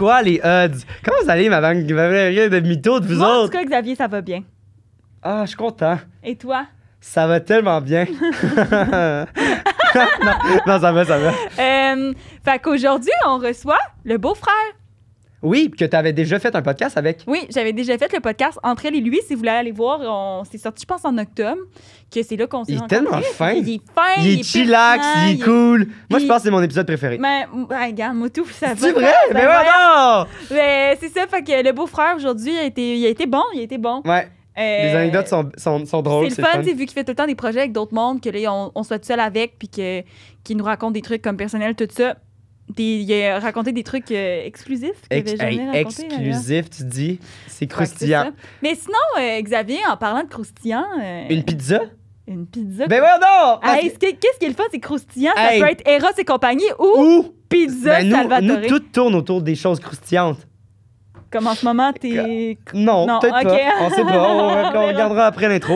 quoi les odds? Comment vous allez, ma banque? Rien de mytho de vous Moi, autres? En tout cas, Xavier, ça va bien. Ah, je suis content. Et toi? Ça va tellement bien. non, ça va, ça va. Euh, fait qu'aujourd'hui, on reçoit le beau-frère oui, que tu avais déjà fait un podcast avec. Oui, j'avais déjà fait le podcast Entre elle et lui. Si vous voulez aller voir, on s'est sorti, je pense, en octobre, que c'est là qu'on s'est Il est tellement fin. Il est fin. Il est, chillax, il est cool. Moi, je pense que c'est mon épisode préféré. Mais, ben, regarde, moi, tout, ça C'est vrai? mais ben ouais, ben, c'est ça, fait que le beau-frère aujourd'hui, a été, il a été bon, il a été bon. Ouais. les euh, anecdotes sont, sont, drôles. C'est le fun, vu qu'il fait tout le temps des projets avec d'autres mondes, que on, soit tout seul avec, puis qu'il nous raconte des trucs comme personnel, tout ça il a raconté des trucs euh, exclusifs exclusifs Exclusif, tu dis. C'est croustillant. Mais sinon, euh, Xavier, en parlant de croustillant... Euh, une pizza? Une pizza. Ben oui non! Ah, ah, qu'est-ce qu'il fait, C'est croustillant. Ça peut être Eros et compagnie ou, pizza ben, Salvatore. Nous, tout tourne autour des choses croustillantes. Comme en ce moment, t'es. Non, non peut-être On sait pas. On, regardera après l'intro.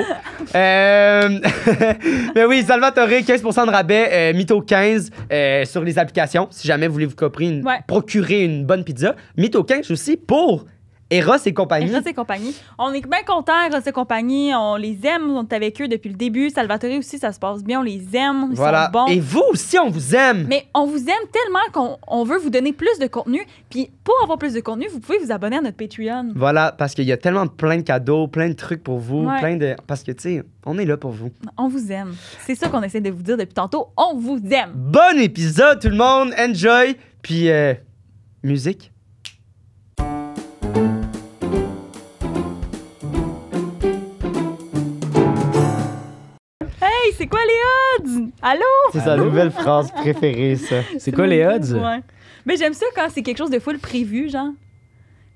Euh, mais oui, Salvatore, 15 de rabais, mytho euh, Mito 15 euh, sur les applications, si jamais vous voulez vous procurer une bonne pizza. Mito 15 aussi pour Eros et compagnie. Eros et compagnie. On est bien contents, Eros et compagnie. On les aime. On est avec eux depuis le début. Salvatore aussi, ça se passe bien. On les aime. Ils sont bons. Et vous aussi, on vous aime. Mais on vous aime tellement qu'on veut vous donner plus de contenu. Puis pour avoir plus de contenu, vous pouvez vous abonner à notre Patreon. Voilà, parce qu'il y a tellement plein de cadeaux, plein de trucs pour vous, plein de. Parce que, tu sais, on est là pour vous. On vous aime. C'est ça qu'on essaie de vous dire depuis tantôt. On vous aime. Bon épisode, tout le monde. Enjoy. Puis, euh, musique. c'est quoi les odds? Allô? C'est sa nouvelle phrase préférée, ça. C'est quoi les odds? Ouais. Mais j'aime ça quand c'est quelque chose de full prévu, genre.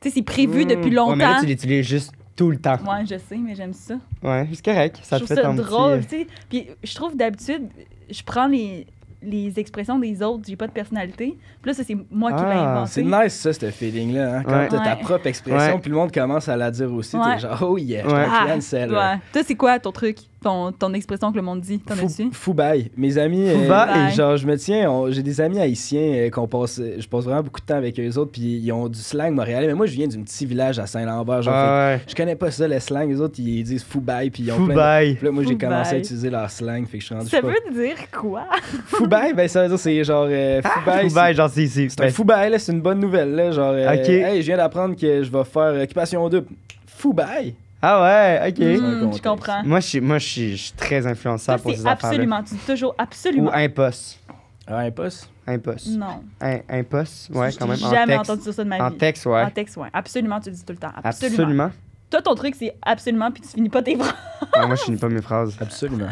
Tu sais, c'est prévu hmm. depuis longtemps. Ouais, mais là, tu l'utilises juste tout le temps. Ouais, je sais, mais j'aime ça. Ouais, c'est correct. Ça je te fait ça drôle, euh, tu sais. Puis je trouve d'habitude, je prends les les expressions des autres, j'ai pas de personnalité. Puis là, ça, c'est moi qui ah, l'ai C'est nice, ça, ce feeling-là. Hein, quand t'as ta propre expression, puis le monde commence à la dire aussi, t'es genre, oh yeah, je ouais. ah, celle. Toi, c'est quoi ton truc? ton, ton expression que le monde dit? T'en as-tu? Fou Mes amis, euh, genre, je me tiens, j'ai des amis haïtiens euh, qu'on passe, euh, je passe vraiment beaucoup de temps avec eux autres, puis ils ont du slang montréalais. Mais moi, je viens d'un petit village à Saint-Lambert. Genre, ah je connais pas ça, le slang. Les autres, ils disent fou pis puis ils ont fou plein là, moi, j'ai commencé à utiliser leur slang, fait que je suis rendu Ça veut dire quoi? fou ben ça veut dire c'est genre. Ah! fou genre, c'est. C'est ben, fou là, c'est une bonne nouvelle, là. Genre, hey, je viens d'apprendre que je vais faire Occupation double. Fou ah ouais, ok. Hmm, je comprends. Moi, je suis, moi, je suis, très influençable pour ces affaires Absolument, tu dis toujours absolument. Ou imposte. poste imposte? Imposte. Non. Un, poste ouais, quand même. J'ai jamais en texte, entendu ça de ma vie. En texte, ouais. En texte, ouais. Absolument, tu dis tout le temps. absolument. Toi, ton truc, c'est absolument, puis tu finis pas tes phrases. Ah, moi, je finis pas mes phrases. Absolument.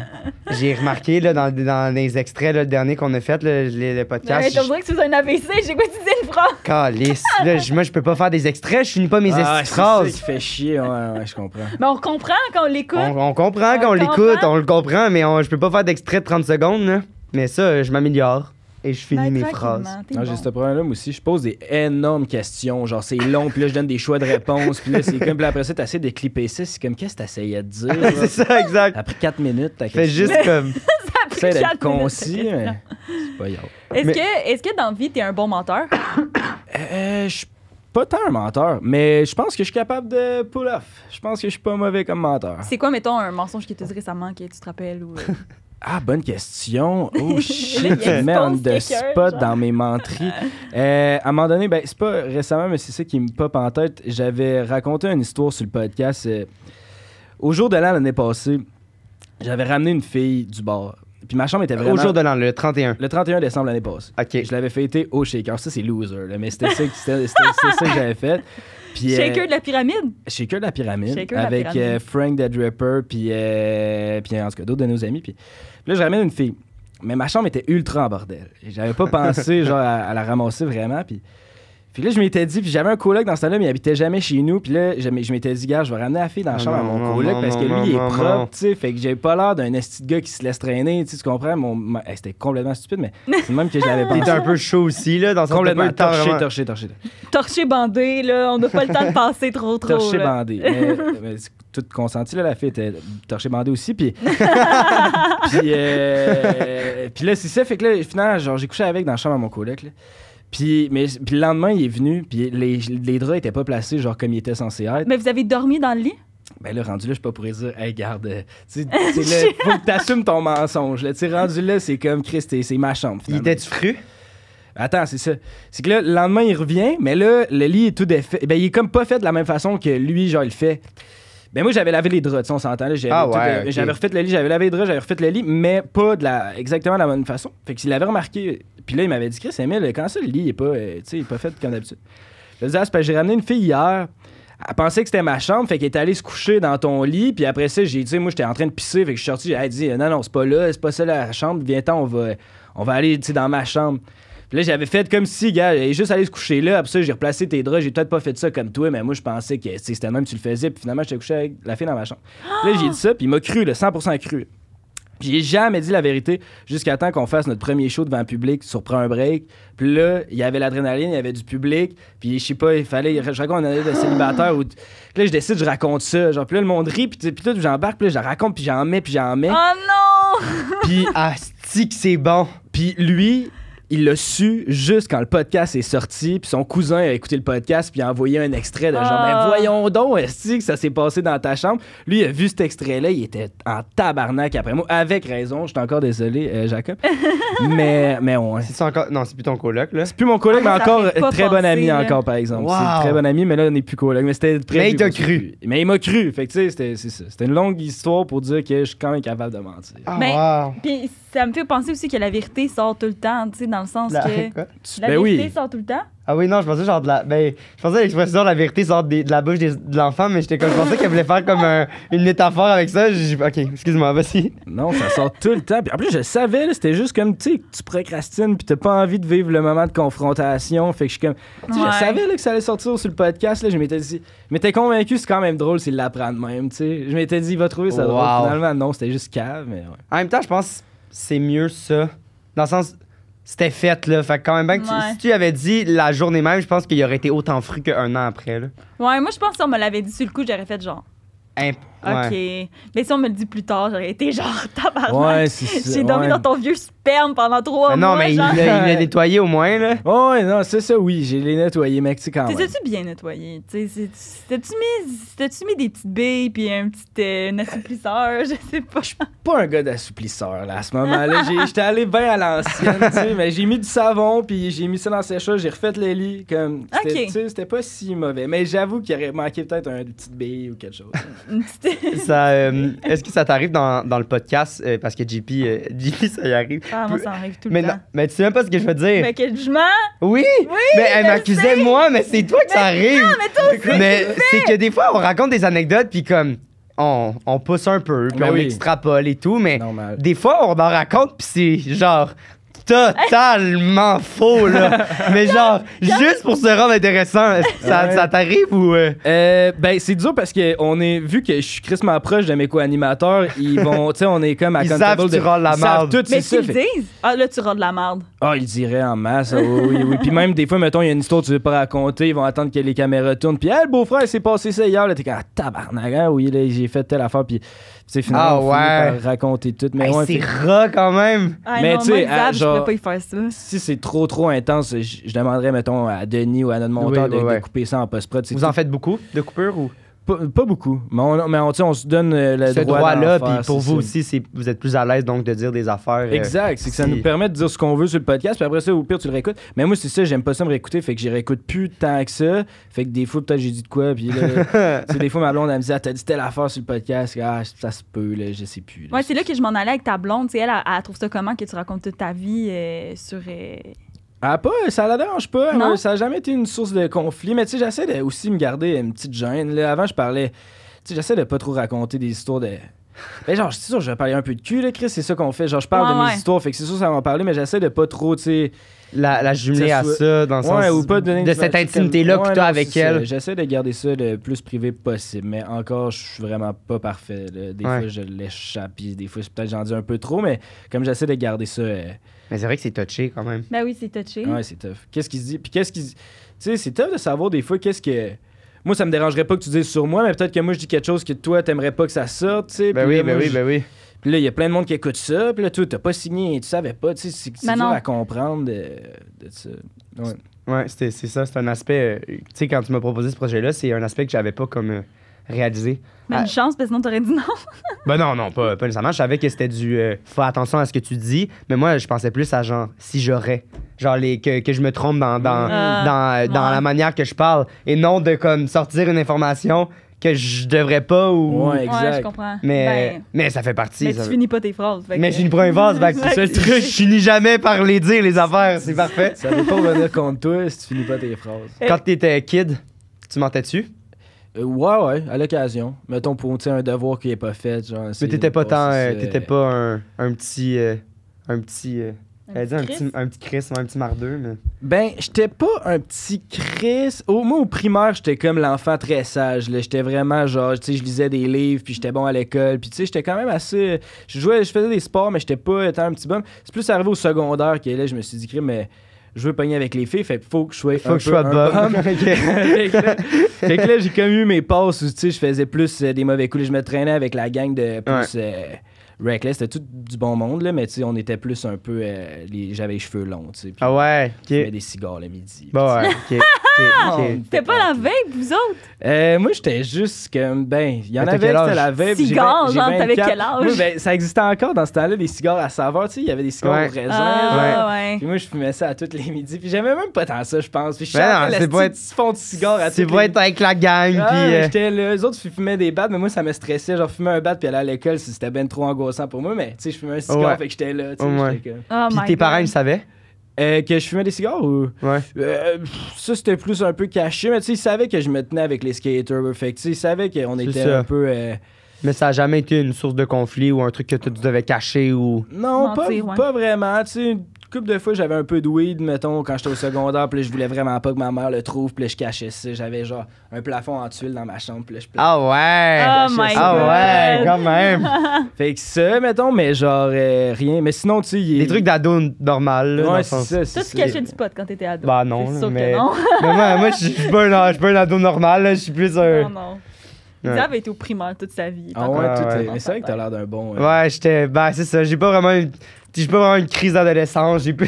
J'ai remarqué là, dans, dans les extraits, le dernier qu'on a fait, le, le, podcast. Mais je que tu un AVC, j'ai quoi tu une phrase. Calice. là, moi, je peux pas faire des extraits, je finis pas mes ah, phrases. C'est ça qui fait chier, ouais, ouais, je comprends. Mais on comprend quand on l'écoute. On, comprend quand on, l'écoute, on le comprend, mais je peux pas faire d'extrait de 30 secondes. Là. Mais ça, je m'améliore et je finis ben, mes phrases. J'ai ce problème-là, aussi. Je pose des énormes questions. Genre, c'est long, puis là, je donne des choix de réponses. Puis là, c'est comme, après ça, t'essayes de clipper ça. C'est comme, qu'est-ce que t'essayais de dire? c'est ça, exact. Après 4 minutes, t'as Fais juste comme. c'est d'être concis, mais c'est pas grave. Est-ce que, est que dans vie, t'es un bon menteur? euh, je suis pas tant un menteur, mais je pense que je suis capable de pull off. Je pense que je suis pas mauvais comme menteur. C'est quoi, mettons, un mensonge qui tu dit récemment que tu te rappelles ou. Euh, ah, bonne question. Oh shit, tu mets on the spot dans mes mentries. Euh, à un moment donné, ben, c'est pas récemment, mais c'est ça qui me pop en tête. J'avais raconté une histoire sur le podcast. Euh, au jour de l'an l'année passée, j'avais ramené une fille du bar. Puis ma chambre était vraiment. Au jour de l'an, le 31. Le 31 décembre l'année passée. OK. Je l'avais fêté au shaker. Ça, c'est loser, mais c'était ça, que j'avais fait. Shaker euh, de la pyramide. Shaker de la pyramide. avec euh, Frank the Dripper puis, euh, puis en tout cas d'autres de nos amis. Puis, là, je ramène une fille. Mais ma chambre était ultra en bordel. J'avais pas pensé genre, à, la ramasser vraiment. Puis puis là, je m'étais dit, puis j'avais un coloc dans ce temps-là, mais il habitait jamais chez nous. Puis là, je m'étais dit, gars, je vais ramener la fille dans la ah chambre à mon coloc parce que lui, il est propre, tu sais. Fait que j'avais pas l'air d'un esti de gars qui se laisse traîner, tu comprends? tu comprends? C'était complètement stupide, mais c'est même que j'avais pensé. T'étais un peu chaud aussi, là, dans ce Complètement torché, torché, torché, torché. Torché bandé, là, on n'a pas le temps de passer trop, trop. Torché bandé. Mais, tout consenti, là, la fille était torché bandé aussi. Puis. puis, euh... là, c'est ça. Fait que là, finalement, genre, j'ai couché avec dans la chambre à mon coloc, là. Puis, mais, puis le lendemain, il est venu, puis les, les draps étaient pas placés, genre comme ils étaient censés être. Mais vous avez dormi dans le lit? Ben là, rendu là, je pas pour dire, hey, garde, euh, tu faut que t'assumes ton mensonge. le sais, rendu là, c'est comme, Christ, c'est ma chambre. Il était fru? Attends, c'est ça. C'est que là, le lendemain, il revient, mais là, le lit est tout défait. Ben, il est comme pas fait de la même façon que lui, genre, il fait. Mais ben, moi, j'avais lavé les draps, on s'entend. J'avais, ah, j'avais refait le lit, j'avais lavé les draps, j'avais refait le lit, mais pas de la, exactement de la même façon. Fait que s'il avait remarqué, puis là, il m'avait dit, c'est Emile, quand ça, le lit, il est pas, euh, fait comme d'habitude. Je ah, c'est parce que j'ai ramené une fille hier. Elle pensait que c'était ma chambre, fait qu'elle est allée se coucher dans ton lit, puis après ça, j'ai dit, moi, j'étais en train de pisser, fait que je suis sorti, elle dit, non, non, c'est pas là, c'est pas ça la chambre, viens-t'en, on va, on va aller dans ma chambre là, j'avais fait comme si, gars, j'allais juste aller se coucher là. Après ça, j'ai replacé tes draps. J'ai peut-être pas fait ça comme toi, mais moi, je pensais que c'était même tu le faisais. Puis finalement, j'étais couché avec la fille dans ma chambre. là, j'ai dit ça, puis il m'a cru, le 100% cru. Puis j'ai jamais dit la vérité jusqu'à temps qu'on fasse notre premier show devant un public sur un break. Puis là, il y avait l'adrénaline, il y avait du public. Puis je sais pas, il fallait. Je raconte une année de célibataire où. là, je décide, je raconte ça. Genre, puis là, le monde rit, puis, puis là, j'embarque, puis je raconte, puis j'en mets, puis j'en mets. Oh non! puis c'est bon. Puis lui, il l'a su juste quand le podcast est sorti, puis son cousin a écouté le podcast, puis a envoyé un extrait de genre, Mais ben, ah. voyons donc, est-ce que ça s'est passé dans ta chambre? Lui, il a vu cet extrait-là, il était en tabarnak après moi, avec raison, je suis encore désolé, euh, Jacob. mais, mais ouais. C'est encore... Non, c'est plus ton coloc, là. C'est plus mon coloc, ah, mais encore euh, très bon ami, encore, par exemple. C'est très bon ami, mais là, on n'est plus coloc. Mais c'était Mais il t'a cru. Mais il m'a cru. Fait que, tu sais, c'était une longue histoire pour dire que je suis quand même capable de mentir. mais, ah, ben, Puis ça me fait penser aussi que la vérité sort tout le temps, tu sais, dans le sens que la ben vérité sort tout le temps. Ah oui, non, je pensais genre de la. Ben, je pensais l'expression la vérité sort de la bouche de l'enfant, mais j'étais comme. Je pensais qu'elle voulait faire comme une métaphore avec ça. J'ai, ok, excuse-moi, vas-y. Non, ça sort tout le temps. Puis en plus, je savais, c'était juste comme, tu sais, tu procrastines, puis t'as pas envie de vivre le moment de confrontation. Fait que je suis comme. Tu sais, je savais là, que ça allait sortir sur le podcast, là. Je m'étais dit. Je m'étais convaincu, c'est quand même drôle s'il l'apprend de même, tu sais. Je m'étais dit, il va trouver ça drôle. Finalement, non, c'était juste cave, mais ouais. En même temps, je pense c'est mieux ça. Dans le sens c'était fait, là. Fait quand même, bien que tu- si tu avais dit la journée même, je pense qu'il y aurait été autant fru qu'un an après, là. Ouais, moi, je pense que si on me l'avait dit sur le coup, j'aurais fait genre. OK. Mais si on me le dit plus tard, j'aurais été genre tabarnak. Ouais, J'ai dormi dans ton vieux sperme pendant trois non, mois. Non, mais il l'a nettoyé au moins, là. Oh, ouais, non, c'est ça, oui. J'ai les nettoyé, mec, c'est quand même. T'es-tu bien nettoyé? T'as-tu mis, mis des petites billes puis un petit euh, assouplisseur? Je sais pas. Je suis pas un gars d'assouplisseur, là, à ce moment-là. J'étais allé bien à l'ancienne, tu sais, mais j'ai mis du savon puis j'ai mis ça dans ses chats, j'ai refait les lits. Comme, c'était pas si mauvais. Mais j'avoue qu'il aurait manqué peut-être une petite bille ou quelque chose. une petite ça, euh, est-ce que ça t'arrive dans, dans, le podcast? Euh, parce que JP, euh, ça y arrive. Ah, moi, ça arrive tout le temps. mais tu sais même pas ce que je veux dire. Mais quel jugement? Oui! Mais elle m'accusait, moi, mais c'est toi que ça arrive. Non, mais toi aussi! c'est que des fois, on raconte des anecdotes, puis comme. On, on pousse un peu, puis on extrapole et tout, mais... des fois, on en raconte, puis c'est genre, totalement faux, là. Mais genre, juste pour se rendre intéressant, ça, t'arrive ou. Euh? Euh, ben, c'est dur parce que on est, vu que je suis crissement proche de mes co-animateurs, ils vont, tu sais, on est comme à Ils savent tu rends la tout, Mais c'est qu'ils disent, ah là, tu rends de la merde. Ah, ils diraient en masse. oui, oui, Puis même des fois, mettons, il y a une histoire que tu veux pas raconter, ils vont attendre que les caméras tournent. Puis, hey, le beau-frère, il s'est passé ça hier. Là, t'es comme, ah, tabarnak, hein, oui, là, j'ai fait telle affaire. Puis, c'est finalement, ah, raconter tout. Mais ouais, c'est rat quand même. mais tu sais, ah, genre, je pas y faire Si c'est trop, trop intense, je, demanderais, mettons, à Denis ou à notre monteur de, couper ça en post-prod. Vous en faites beaucoup de coupures ou? Pas, beaucoup. Mais on, mais on, se donne euh, le droit. là puis pour vous aussi, vous êtes plus à l'aise donc de dire des affaires. Euh, exact. C'est que ça nous permet de dire ce qu'on veut sur le podcast. Puis après ça, au pire, tu le réécoutes. Mais moi, c'est ça, j'aime pas ça me réécouter. Fait que j'y réécoute plus tant que ça. Fait que des fois, peut-être j'ai dit de quoi. Puis là, des fois, ma blonde, elle me dit ah, T'as dit telle affaire sur le podcast. Ah, ça se peut, là, je sais plus. Là. Ouais, c'est là que je m'en allais avec ta blonde. elle, elle, trouve ça comment que tu racontes toute ta vie euh, sur. Ah, pas, euh, ça la dérange pas. Hein, ça n'a jamais été une source de conflit. Mais tu sais, j'essaie de aussi me garder une petite gêne. avant, je parlais. Tu sais, j'essaie de pas trop raconter des histoires de. Mais genre, c'est sûr, je vais parler un peu de cul, Chris. C'est ça qu'on fait. Genre, je parle de mes histoires. Fait que c'est sûr, ça va en parler, mais j'essaie de pas trop, tu sais. La, jumeler à ça, dans le sens. Ou pas de, cette intimité-là plutôt avec elle. J'essaie de garder ça le plus privé possible. Mais encore, je suis vraiment pas parfait. Des fois, je l'échappe. Des fois, peut-être j'en dis un peu trop. Mais comme j'essaie de garder ça. Euh, mais c'est vrai que c'est touché quand même. Ben oui, c'est touché. Ouais, c'est tough. Qu'est-ce qu'il se dit? Puis qu'est-ce qu'il. Tu sais, c'est tough de savoir des fois qu'est-ce que. Moi, ça me dérangerait pas que tu dises sur moi, mais peut-être que moi, je dis quelque chose que toi, t'aimerais pas que ça sorte, tu sais. Ben, ben oui, ben, oui, ben oui, Puis là, il y a plein de monde qui écoute ça. Puis là, tu t'as pas signé, tu savais pas. Tu sais, c'est ben dur à comprendre de, de ça. Ouais, ouais c'est ça. C'est un aspect. Euh, tu sais, quand tu m'as proposé ce projet-là, c'est un aspect que j'avais pas comme. Euh, réalisé. Mais une ah. chance, parce que sinon, t'aurais dit non. ben non, non, pas, pas nécessairement. Je savais que c'était du euh, fais attention à ce que tu dis, mais moi, je pensais plus à genre si j'aurais. Genre les, que, que je me trompe dans, dans, ah. dans, dans la manière que je parle et non de comme sortir une information que je devrais pas ou. Ouais, exact. je comprends. Mais, ben, mais ça fait partie. Mais tu finis pas tes phrases. Mais je finis pas mes phrases. C'est le truc. Je finis jamais par les dire, les affaires. C'est parfait. Ça veut pas revenir contre toi si tu finis pas tes phrases. Euh, Quand t'étais kid, tu mentais-tu? Euh, ouais, ouais, à l'occasion. Mettons pour un devoir qui n'est pas fait. Genre, Mais t'étais pas, tant, euh, t'étais pas un, un petit. Euh, un petit. Un dit un petit, un petit Chris, un petit mardeux, mais... Ben, j'étais pas un petit Chris. Au, moi, au primaire, j'étais comme l'enfant très sage. J'étais vraiment genre, tu sais, je lisais des livres, puis j'étais bon à l'école. Puis, tu sais, j'étais quand même assez. Je jouais, je faisais des sports, mais j'étais pas un petit bum. C'est plus arrivé au secondaire que là, je me suis dit, mais je veux pogner avec les filles, fait faut que je sois faut un que peu je sois un bob. fait, que là, j'ai comme eu mes passes où, tu sais, je faisais plus euh, des mauvais coups. Et je me traînais avec la gang de plus... Euh, reckless, c'était tout du bon monde, là, mais on était plus un peu. Euh, les... J'avais les cheveux longs, tu sais. Ah ouais, J'avais des cigares le midi. Bah ouais, Ah! T'es pas la vape, vous autres? Euh, moi, j'étais juste comme, ben, il y en avait c'était la veille. j'ai genre, t'avais quel âge? ben, ça existait encore dans ce temps-là, les cigares à saveur, tu sais, il y avait des cigares au raisin. Ah, Puis moi, je fumais ça à tous les midis. Puis j'aimais même pas tant ça, je pense. Puis je suis ben non, c'est petit fond de cigare à tous C'est vrai, pas être avec la gang, puis... Euh, j'étais là, eux autres fumaient des bads, mais moi ça me stressait. Genre, fumer un bat puis aller à l'école, c'était ben trop angoissant pour moi, mais tu sais, je fumais un cigare, fait que j'étais là. Oh puis tes parents, ils le savaient? Euh, que je fumais des cigares ou. Ouais. Euh, ça, c'était plus un peu caché, mais tu sais, ils savaient que je me tenais avec les skaters. Fait que tu sais, ils savaient qu'on était un peu. Euh, mais ça n'a jamais été une source de conflit ou un truc que tu devais cacher ou. Non, pas, pas, vraiment. Tu sais, couple de fois, j'avais un peu de weed, mettons, quand j'étais au secondaire, puis je voulais vraiment pas que ma mère le trouve, puis je cachais ça. J'avais genre un plafond en tuiles dans ma chambre, puis je Ah ouais! Oh my ah ouais, quand même! fait que ça, mettons, mais genre euh, rien. Mais sinon, tu sais. Des trucs d'ado normal, là. Ouais, c'est ça. Toi, tu cachais du pot quand t'étais ado. Bah non, sûr mais... non. mais moi, je suis pas, un ado normal, je suis plus un. Non, non. Ouais. avait été au primaire toute sa vie. Ah ouais, tout ah est. Mais c'est vrai que t'as l'air d'un bon. Ouais, hein. j'étais. Bah, c'est ça. J'ai pas vraiment si pas vraiment avoir une crise d'adolescence, j'ai plus.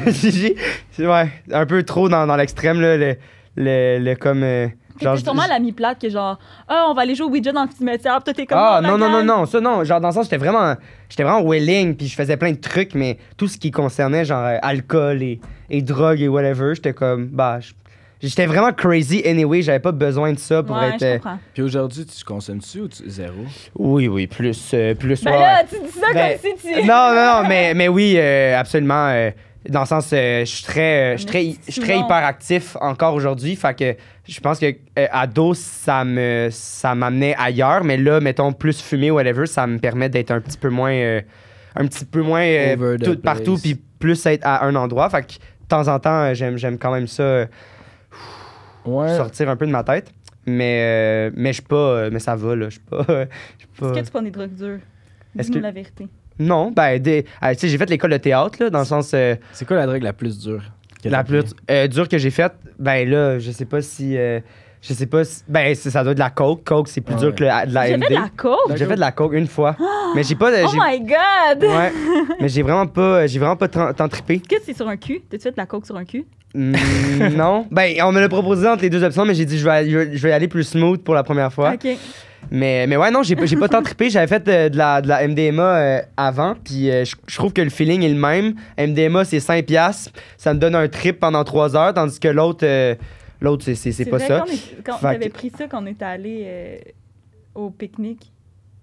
ouais, un peu trop dans, dans l'extrême, là, le, le, le comme. Euh, genre, sûrement l'ami plate qui genre, ah, on va aller jouer au Ouija dans le cimetière, toi t'es comme. Ah, oh, non, non, non, non, ça, non. Genre, dans le sens, j'étais vraiment, j'étais vraiment willing, puis je faisais plein de trucs, mais tout ce qui concernait, genre, euh, alcool et, et drogue et whatever, j'étais comme, bah, je J'étais vraiment crazy anyway, j'avais pas besoin de ça pour être. Euh, puis aujourd'hui, tu consommes-tu ou tu zéro? Oui, oui, plus. Euh, plus ben tu dis ça ben, comme si tu. Non, non, non, mais, mais oui, euh, absolument. dans le sens, je suis très, je très, très hyperactif encore aujourd'hui. Fait que je pense que à dos, ça me, ça m'amenait ailleurs. Mais là, mettons, plus fumer ou whatever, ça me permet d'être un petit peu moins, un petit peu moins tout, partout, puis plus être à un endroit. Fait que de temps en temps, j'aime, j'aime quand même ça ouais. sortir un peu de ma tête. Mais, euh, mais, je pas, euh, mais ça va, là. Je suis pas, pas... Est-ce que tu prends des drogues dures? Dis-nous que... la vérité. Non, ben, des... Euh, sais j'ai fait l'école de théâtre, là, dans le sens. C'est quoi la drogue la plus dure? La plus dure que j'ai faite, ben là, je sais pas si. je sais pas si. Ben, ça doit être de la coke. Coke, c'est plus ah dur que de la J'ai fait de la coke? J'ai fait de la coke une fois. mais j'ai pas. Oh my god! Ouais. mais j'ai vraiment pas, j'ai vraiment pas tant trippé. Est-ce que c'est sur un cul? T'as-tu fait de la coke sur un cul? Mm, non. Ben, on me l'a proposé entre les deux options, mais j'ai dit je vais, je, vais aller plus smooth pour la première fois. OK. Mais, mais ouais, non, j'ai, j'ai pas tant trippé. J'avais fait euh, de, la, de la MDMA euh, avant, puis euh, je, trouve que le feeling est le même. MDMA, c'est 5$, ça me donne un trip pendant 3 heures, tandis que l'autre, l'autre c'est, c'est, c'est pas vrai ça. Quand, on pris ça, qu'on est allé au pique-nique.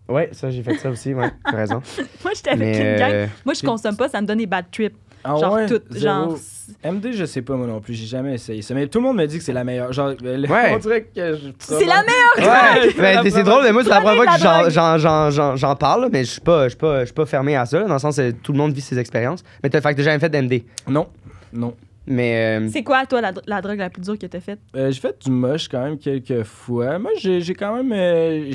Ouais, ça, j'ai fait ça aussi, ouais, t'as raison. Moi, j'étais avec une gang. Moi, je consomme pas, ça me donne des bad trips. Ah genre ouais, Genre... MD, je sais pas moi non plus, j'ai jamais essayé ça. Mais tout le monde me dit que c'est la meilleure. Genre, on dirait que C'est la meilleure Ouais, c'est, ben, drôle, mais moi, c'est la première fois que j'en, parle, mais je suis pas, pas, pas fermé à ça, dans le sens que tout le monde vit ses expériences. Mais t'as fait déjà une jamais fait d'MD Non, non. Mais. Euh, C'est quoi, toi, la, la drogue la plus dure que t'as faite? Euh, j'ai fait du moche quand même quelques fois. Moi, j'ai quand même. Euh,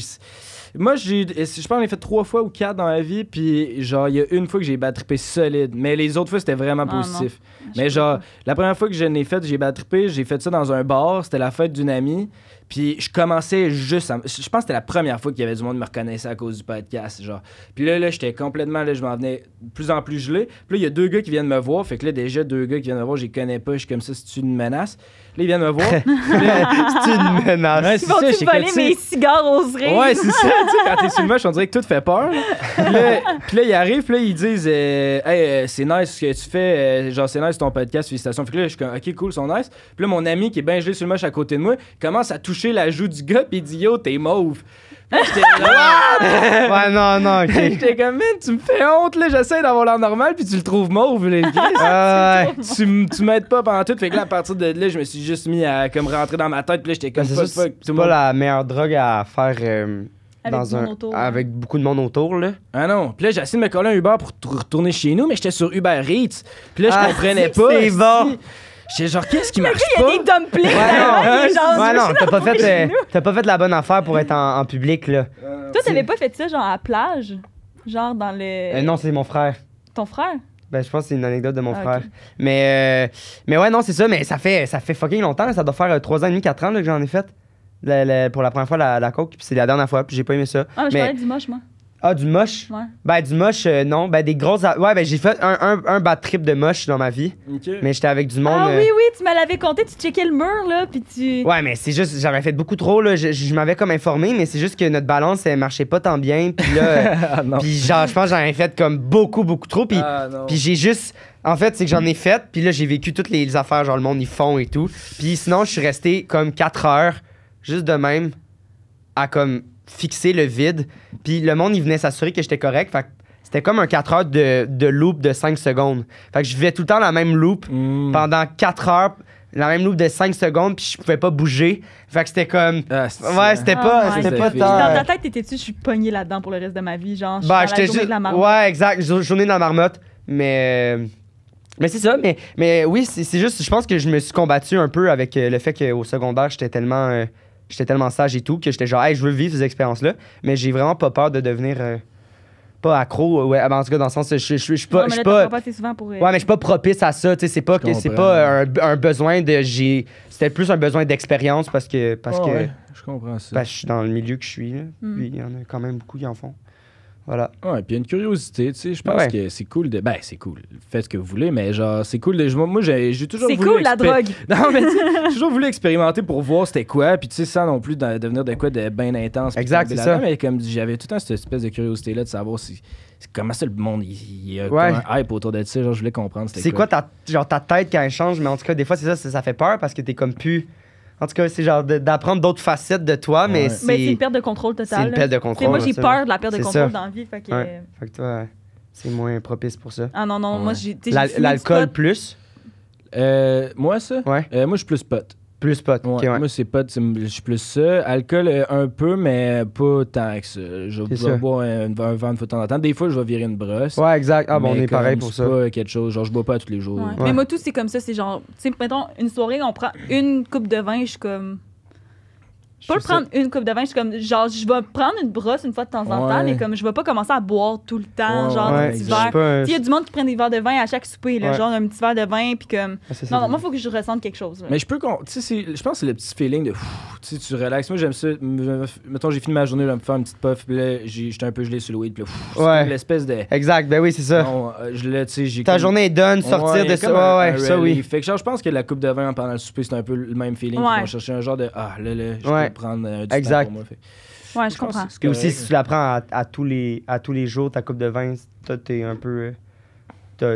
moi, j'ai, je pense que j'en ai fait trois fois ou quatre dans la vie. Puis, genre, il y a une fois que j'ai battrippé solide. Mais les autres fois, c'était vraiment ah, positif. Mais genre, la première fois que j'en ai fait, j'ai battrippé. J'ai fait ça dans un bar. C'était la fête d'une amie. Puis je commençais juste à... Je pense que c'était la première fois qu'il y avait du monde me reconnaissait à cause du podcast, genre. Puis là, là j'étais complètement... Là, je m'en venais de plus en plus gelé. Puis là, il y a deux gars qui viennent me voir. Fait que là, déjà, deux gars qui viennent me voir, je les connais pas. Je suis comme ça, c'est une menace. Là, ils viennent me voir. c'est une menace. Ouais, vont-tu voler mes cigares aux rires. Ouais, c'est ça. quand t'es sur le moche, on dirait que tout fait peur. Puis là, ils arrivent, puis là, ils disent euh, Hey, euh, c'est nice ce que tu fais. Euh, genre, c'est nice ton podcast, félicitations. Fait que là, je suis comme Ok, cool, c'est nice. Puis là, mon ami qui est bien gelé sur le moche à côté de moi, commence à toucher la joue du gars, puis dit Yo, t'es mauve. J'étais ouais, non, non, J'étais comme, man, tu me fais honte, là. J'essaie d'avoir l'air normal, puis tu le trouves mauve, les gars. Ah, tu, m'aides pas pendant tout. Fait que là, à partir de là, je me suis juste mis à comme rentrer dans ma tête, puis là, j'étais comme, c'est pas, pas la meilleure drogue à faire. Euh, avec, dans un, hein. avec beaucoup de monde autour, là. Ah non. Puis là, j'ai essayé de me coller un Uber pour retourner chez nous, mais j'étais sur Uber Eats. Puis là, je ah, comprenais pas. C'est j'ai genre, qu'est-ce qui marche pas? Il y a des dumplings Ouais, non, t'as pas, fait, euh, pas fait la bonne affaire pour être en, public, là. Euh, Toi, t'avais pas fait ça, genre, à plage? Genre, dans le... Euh, non, c'est mon frère. Ton frère? Ben, je pense que c'est une anecdote de mon ah, frère. Mais, mais ouais, non, c'est ça. Mais ça fait, ça fait fucking longtemps. Ça doit faire 3 ans et demi, 4 ans là, que j'en ai fait. pour la première fois, la, la coke. Puis c'est la dernière fois. Puis j'ai pas aimé ça. Ah, mais je parlais dimanche, moi. Ah, du moche? Ouais. Ben, du moche, euh, non. Ben, des grosses. Ouais, ben, j'ai fait un, un, un bad trip de moche dans ma vie. Mais j'étais avec du monde. Ah euh, oui, oui, tu me l'avais compté, tu checkais le mur, là, puis tu... Ouais, mais c'est juste, j'avais fait beaucoup trop, là. Je, m'avais comme informé, mais c'est juste que notre balance, elle marchait pas tant bien. Puis là, euh, puis genre, je pense que j'en ai fait comme beaucoup, beaucoup trop. Puis, ah, puis j'ai juste. En fait, c'est que j'en ai fait, puis là, j'ai vécu toutes les affaires, genre le monde, ils font et tout. Puis sinon, je suis resté comme 4 heures, juste de même, à comme fixer le vide. Puis le monde, il venait s'assurer que j'étais correct. Fait c'était comme un 4 heures de, de, loop de 5 secondes. Fait que je vivais tout le temps la même loop mm. pendant 4 heures, la même loop de 5 secondes, puis je pouvais pas bouger. Fait que c'était comme. Ah, ah, ouais, c'était pas, c'était pas tant. Dans ta tête, t'étais-tu, je suis pogné là-dedans pour le reste de ma vie? Genre, bah, journée de la marmotte. Ouais, exact, journée de la marmotte. Mais. Mais c'est ça, mais, mais oui, c'est juste, je pense que je me suis combattu un peu avec euh, le fait qu'au secondaire, j'étais tellement. Euh, J'étais tellement sage et tout que j'étais genre, hey, je veux vivre ces expériences-là, mais j'ai vraiment pas peur de devenir. Euh, pas accro, ouais, en tout cas, dans le sens, je, suis pas. mais je suis pas propice à ça, tu sais. C'est pas, un, besoin de. J'ai, c'était plus un besoin d'expérience parce que. Parce ah que je comprends ça. je suis dans le milieu que je suis, mm. il y en a quand même beaucoup qui en font. Voilà. Ouais, ah, et puis une curiosité, tu sais, je pense que c'est cool de. Ben, c'est cool. Faites ce que vous voulez, mais genre, c'est cool de. Moi, j'ai toujours voulu. C'est cool la drogue! Non, mais j'ai toujours voulu expérimenter pour voir c'était quoi, puis tu sais, sans non plus de devenir de quoi de bien intense. Exact, c'est ça. Mais comme j'avais tout le temps cette espèce de curiosité-là de savoir si comment ça le monde il, y a un hype autour de ça genre je voulais comprendre c'est quoi, quoi ta, genre ta tête quand elle change mais en tout cas des fois c'est ça, ça, ça fait peur parce que t'es comme plus en tout cas, c'est genre d'apprendre d'autres facettes de toi, mais c'est. Mais c'est une perte de contrôle totale. C'est une perte de contrôle. Moi, j'ai peur de la perte de contrôle dans la vie. Fait que, fait que toi, c'est moins propice pour ça. Ah non, non, moi, j'ai. L'alcool plus euh, Moi, ça Ouais. Euh, moi, je suis plus pote. Plus pot. Moi, c'est pot, je suis plus ça. Alcool, euh, un peu, mais pas tant que ça. Je vais boire un, vin verre de fois de temps en temps. Des fois, je vais virer une brosse. Ouais, exact. Ah, bon, on est pareil pour ça. pas quelque chose. Genre, je bois pas tous les jours. Mais moi, tout, c'est comme ça. C'est genre, tu sais, mettons, une soirée, on prend une coupe de vin, je suis comme. Je le prendre une coupe de vin, je comme, genre, je vais prendre une brosse une fois de temps en temps, mais comme, je vais pas commencer à boire tout le temps, genre, un Il y a du monde qui prend des verres de vin à chaque souper, genre, un petit verre de vin, puis comme. Ah, non, moi, il faut que je ressente quelque chose. Mais je peux. Tu sais, je pense que c'est le petit feeling de. Tu tu relaxes. Moi, j'aime ça. Mettons, j'ai fini ma journée, là, me faire une petite puff, j'étais un peu gelé sur le weed, puis l'espèce de. Exact, ben oui, c'est ça. Euh, Ta journée est done, sortir de ça. ça, oui. je pense que la coupe de vin pendant le souper, c'est un peu le même feeling. On chercher un genre de. Ah, là, là, prendre euh, du exact. temps pour moi. Fait. Ouais, je, je comprends. Puis aussi, si tu la prends à, à, tous les, à tous les jours, ta coupe de vin, toi, t'es un peu.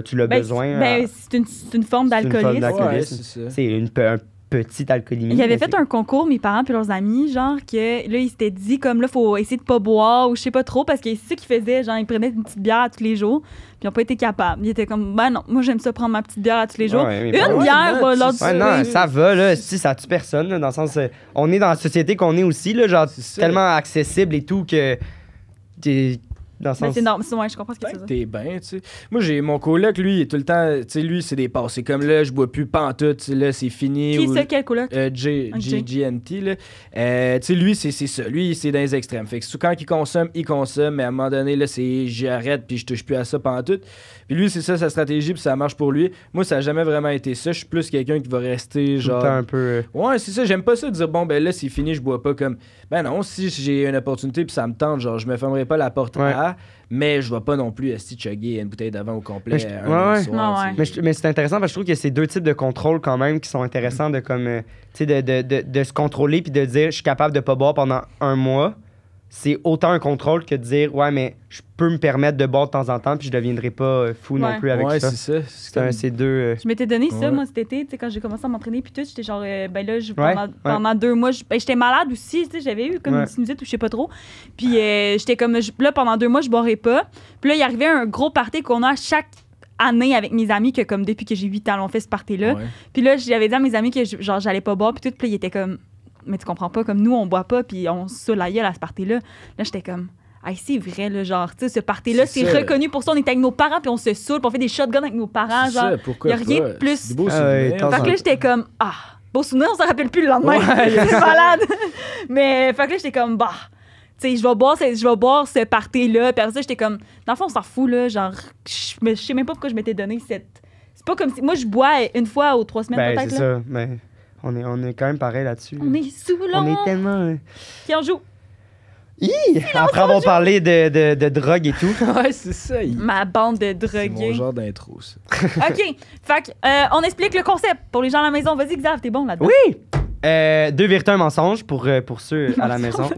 Tu l'as ben, besoin. Ben, à... Euh, c'est une, une, forme d'alcoolisme. C'est une, forme ouais, c'est une, un, petite alcoolimie. Ils avait fait un concours, mes parents puis leurs amis, genre que là, ils s'étaient dit comme là, faut essayer de pas boire ou je sais pas trop, parce que c'est ça qu'ils faisaient, genre ils prenaient une petite bière tous les jours, puis ils ont pas été capables. Ils étaient comme, ben non, moi j'aime ça prendre ma petite bière tous les jours. une ben bière, non, ça va, là, si ça tue personne, dans le sens, euh, on est dans la société qu'on est aussi, là, genre tellement accessible et tout que ben, c'est normal, je comprends ce que ben, tu veux T'es bien, tu sais. Moi, j'ai mon coloc, lui, il est tout le temps, tu sais, lui, c'est des passes. C'est comme là, je bois plus pantoute, là, c'est fini. Qui c'est, quel coloc? Euh, JGNT, là. Euh, tu sais, lui, c'est ça. Lui, c'est dans les extrêmes. Fait que quand il consomme, il consomme, mais à un moment donné, là, c'est j'arrête puis je touche plus à ça pantoute. Puis lui, c'est ça sa stratégie, puis ça marche pour lui. Moi, ça n'a jamais vraiment été ça. Je suis plus quelqu'un qui va rester genre. un peu. Euh, ouais, c'est ça. J'aime pas ça de dire bon, ben là, c'est fini, je bois pas comme. Ben non, si j'ai une opportunité, puis ça me tente, genre, je me fermerai pas la porte mais je vais pas non plus si chugger une bouteille d'avant au complet. Mais, Soir, mais, c'est intéressant parce que je trouve que ces deux types de contrôle quand même qui sont intéressants de comme euh, de, de, se contrôler puis de dire je suis capable de pas boire pendant un mois c'est autant un contrôle que de dire ouais mais je peux me permettre de boire de temps en temps puis je deviendrai pas euh, fou non plus avec ça. c'est ça. C'est un, c'est deux. Euh, je m'étais donné ça moi cet été, quand j'ai commencé à m'entraîner puis tout, j'étais genre euh, ben là pendant, deux mois, ben, j'étais malade aussi, j'avais eu comme une sinusite ou je sais pas trop. Puis j'étais comme là pendant deux mois je boirais pas. Puis là il arrivait un gros party qu'on a chaque année avec mes amis que comme depuis que j'ai huit ans on fait ce party là. Puis là j'avais dit à mes amis que genre j'allais pas boire puis tout, puis il étaient comme mais tu comprends pas, comme nous, on boit pas, puis on se la gueule à ce party-là. Là, j'étais comme, ah, c'est vrai, le genre, tu sais, ce party-là, c'est reconnu pour ça. On est avec nos parents, puis on se saoule, puis on fait des shotguns avec nos parents, genre. Ça, y a rien de plus. parce ah que là, j'étais comme, ah, beau souvenir, on s'en rappelle plus le lendemain. c'est malade. mais, fait que là, j'étais comme, bah. Tu sais, je vais boire, je vais boire ce party-là. Puis ça, j'étais comme, dans le fond, on s'en fout, là. Genre, je sais même pas pourquoi je m'étais donné cette. C'est pas comme si. Moi, je bois une fois aux trois semaines, ben, peut-être. C'est ça, mais. On est, on est quand même pareil là-dessus. On est sous On est tellement. Euh, Qui en joue? Après avoir parlé de, de, de drogue et tout. ouais, c'est ça. Ma bande de drogués. C'est mon genre d'intro, ça. OK. Fait euh, on explique le concept pour les gens à la maison. Vas-y, Xav, t'es bon là-dedans. Oui! Euh, deux vérités, un mensonge pour, euh, pour ceux à la maison.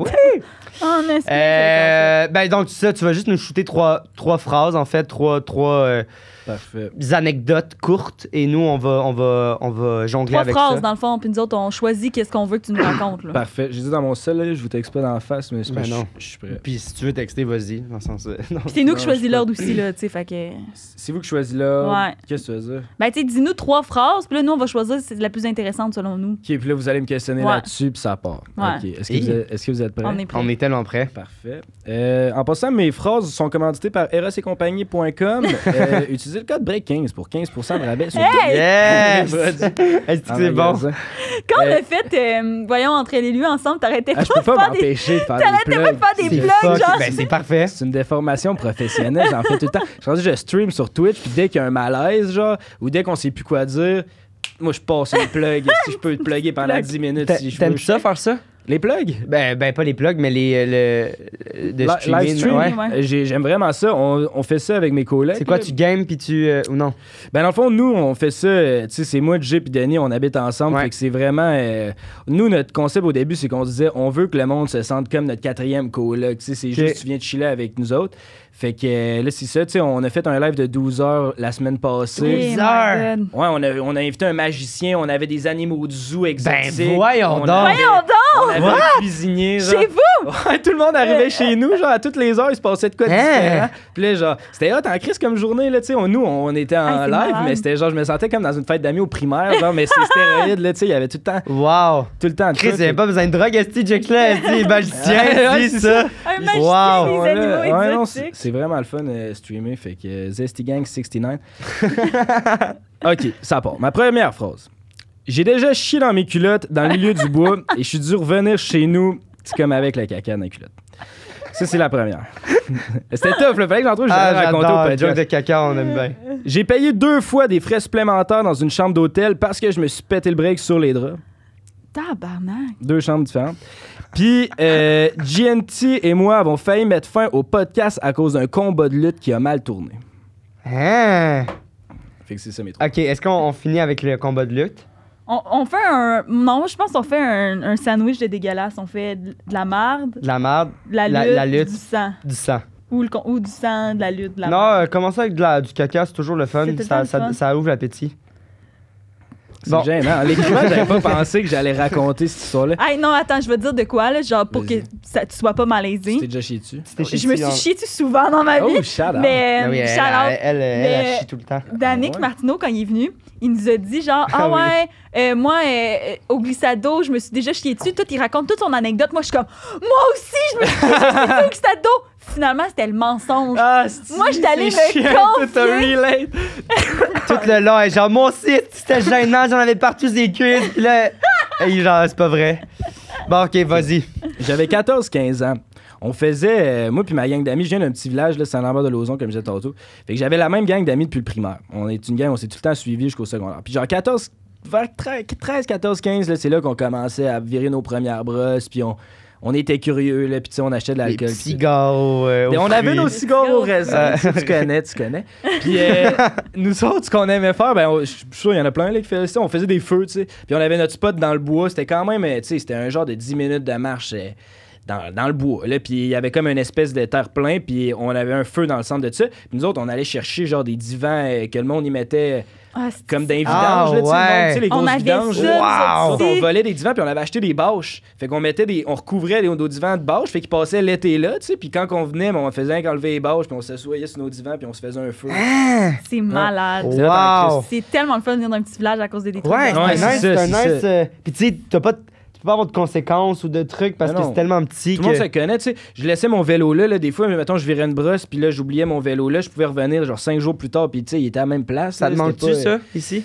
On explique. Euh, ben, donc, ça, tu vas juste nous shooter trois, trois phrases, en fait, trois. trois Parfait. anecdotes courtes et nous, on va, on va, on va jongler Trois phrases, dans le fond, puis nous autres, on choisit qu'est-ce qu'on veut que tu nous racontes. Là. Parfait. J'ai dit dans mon seul, là, je vous texte pas dans la face, mais ben non. je suis prêt. Puis si tu veux texter, vas-y. Euh, c'est nous qui choisissons l'ordre aussi, là, tu sais, que... C'est vous qui choisissez l'ordre. Ouais. Qu'est-ce que tu veux dire? Ben, tu dis-nous trois phrases, puis là, nous, on va choisir c'est la plus intéressante selon nous. OK, puis là, vous allez me questionner là-dessus, puis ça part. Ouais. Est-ce que, vous êtes, prêts? On est, prêts. On est tellement prêts. Parfait. Euh, en passant, mes phrases sont commanditées par erosetcompagnie.com. le code BREAK15 pour 15% de rabais sur hey! Yes! Est-ce que ah, c'est bon? Quand on a euh, fait, euh, voyons, entre les lieux ensemble, t'arrêtais pas, pas de faire des plugs. pas de faire des plugs, genre. Ben, c'est parfait. C'est une déformation professionnelle, j'en fais tout le temps. Je rendu, je stream sur Twitch, puis dès qu'il y a un malaise, genre, ou dès qu'on sait plus quoi dire, moi, je passe un plug. si je peux te plugger pendant 10 minutes, si je veux. T'aimes ça, faire ça? Les plugs? Ben, ben, pas les plugs, mais les euh, le, Live ouais. J'aime vraiment ça. On, on fait ça avec mes collègues. C'est quoi, tu games puis tu. Euh, ou non? Ben dans le fond, nous, on fait ça. Euh, tu sais, c'est moi, Jay puis Denis, on habite ensemble. Fait que c'est vraiment. nous, notre concept au début, c'est qu'on se disait, on veut que le monde se sente comme notre quatrième coloc. Tu sais, c'est juste, tu viens de chiller avec nous autres. Fait que euh, là, c'est ça, tu sais, on a fait un live de 12 heures la semaine passée. 12 heures? Ouais, on a, on a invité un magicien, on avait des animaux de zoo ben, exotiques. Ben voyons on donc! Avait, on avait cuisiné Chez vous! tout le monde arrivait chez nous, genre, à toutes les heures, il se passait de quoi hein? différent. Puis là, genre, c'était hot en crise comme journée, là, tu sais, nous, on était en live, mais c'était genre, je me sentais comme dans une fête d'amis au primaire, genre, mais c'est stéroïde, là, tu sais, il y avait tout le temps... Wow! Tout le temps Chris, il avait pas besoin de drogue, est Il que magicien, c'est ça? Un magicien, wow. animaux exotiques c'est vraiment le fun de euh, streamer. Fait que euh, Zesty Gang 69. ok, ça part. Ma première phrase. J'ai déjà chié dans mes culottes dans le milieu du bois et je suis dû revenir chez nous, c'est comme avec la caca dans les culottes. Ça, c'est la première. C'était tough, le Fallait que j'en trouve, ah, J'ai payé deux fois des frais supplémentaires dans une chambre d'hôtel parce que je me suis pété le break sur les draps. Deux chambres différentes. Puis, euh, GNT et moi avons failli mettre fin au podcast à cause d'un combat de lutte qui a mal tourné. Hein? Fait ça Ok, est-ce qu'on finit avec le combat de lutte? On, fait un. Non, je pense qu'on fait un, sandwich de dégueulasse. On fait de la marde. De la marde. La, lutte, Du sang. Du sang. Ou, le ou du sang, de la lutte, de la Non, euh, commencer avec du caca, c'est toujours le fun. fun. ça ouvre l'appétit. C'est gênant. L'écrivain, j'avais pas pensé que j'allais raconter cette histoire-là. Ah non, attends, je veux dire de quoi, là, genre pour que ça, tu sois pas malaisé. Tu t'es déjà chié dessus. Je me suis hein. chié dessus souvent dans ma oh, vie. Oh, shout Mais, elle, a chié tout le temps. Danick martino ah Martineau, quand il est venu, il nous a dit genre, ah, ah ouais, euh, moi, euh, euh, au glissado, je me suis déjà chié dessus. Tout, il raconte toute son anecdote. Moi, je suis comme, moi aussi, je me suis chié dessus au glissado finalement, c'était le mensonge. Ah, moi, j'étais allé me confier. Tout le long, genre, mon site, c'était gênant, j'en avais partout des cuisses. là, et genre, c'est pas vrai. Bon, OK, vas-y. J'avais 14-15 ans on faisait, euh, moi puis ma gang d'amis, je viens d'un petit village, en bas de lauzon comme je disais tantôt. Fait que j'avais la même gang d'amis depuis le primaire. On est une gang, on s'est tout le temps suivi jusqu'au secondaire. Puis genre 14, vers 13, 14, 15, c'est là, qu'on commençait à virer nos premières brosses, puis on on était curieux, là, puis on achetait de l'alcool. Les cigares euh, On avait nos cigares au raisin. tu connais, tu connais. Puis euh, nous autres, ce qu'on aimait faire, ben, je suis sûr qu'il y en a plein là, qui faisaient ça. On faisait des feux, tu sais. Puis on avait notre spot dans le bois. C'était quand même, euh, tu sais, c'était un genre de 10 minutes de marche. dans, le bois. Là, puis il y avait comme une espèce de terre plein, puis on avait un feu dans le centre de ça. Puis nous autres, on allait chercher genre des divans que le monde y mettait. Ah, comme dans les vidanges, là, ah, ouais. les on grosses avait vidanges. On volait des divans, puis on avait acheté des bâches. Fait qu'on mettait des, on recouvrait les, nos divans de bâches, fait qu'ils passaient l'été là, tu sais. Puis quand on venait, ben, on faisait qu'enlever les bâches, puis on s'assoyait sur nos divans, puis on se faisait un feu. Hein? C'est malade. C'est tellement le fun de venir dans un petit village à cause des détrits. Ouais, c'est nice. Puis tu sais, t'as pas tu peux pas avoir de conséquences ou de trucs parce que c'est tellement petit. Tout le monde se connaît, tu sais. Je laissais mon vélo là, là des fois, mais mettons, je virais une brosse, puis là, j'oubliais mon vélo là, je pouvais revenir genre cinq jours plus tard, puis tu sais, il était à la même place. Ça demande tu ça, ici?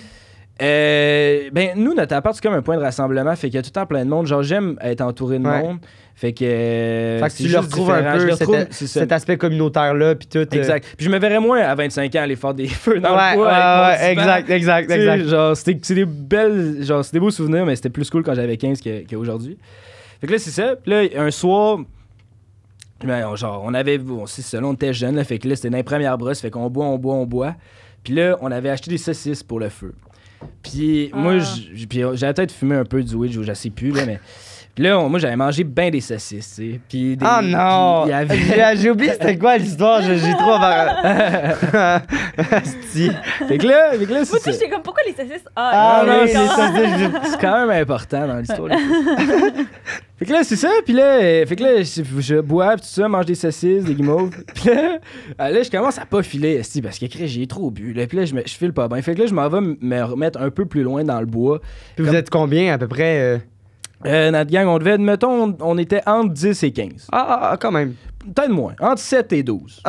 Euh, euh, ben, nous, notre appart, c'est comme un point de rassemblement, fait qu'il y a tout le temps plein de monde. Genre, j'aime être entouré de monde. Fait que. Euh, fait que tu le retrouves un peu cet, aspect communautaire-là, puis tout. Euh. Exact. Puis je me verrais moins à 25 ans aller faire des feux dans le bois. exact, exact, exact. Genre, c'était des belles. Genre, des beaux souvenirs, mais c'était plus cool quand j'avais 15 qu'aujourd'hui. Fait que là, c'est ça. là, un soir. Ben, genre, on avait. On, c'est ça, on était jeunes, là, fait que là, c'était dans première brosse fait qu'on boit, on boit, on boit. Puis là, on avait acheté des saucisses pour le feu. Puis moi, j'avais peut-être fumé un peu du weed, je sais plus, là, mais là, moi, j'avais mangé bien des saucisses, tu sais. Puis des, oh non! J'ai oublié c'était quoi l'histoire, j'ai trop fait que là, fait que là, c'est. Moi, comme, pourquoi les saucisses? Ah, ah non, non c'est quand même important dans l'histoire. fait que là, c'est ça, puis là, euh, fait que là, je, bois, puis tout ça, mange des saucisses, des guimauves. puis euh, là, je commence à pas filer, parce que j'ai trop bu. Là, puis là, je, me, je file pas bien. Fait que là, je m'en vais me remettre un peu plus loin dans le bois. Puis vous êtes combien à peu près? Euh? Euh, notre gang, on devait, mettons, on, était entre 10 et 15. Ah, ah, ah, quand même. Peut-être moins, entre 7 et 12.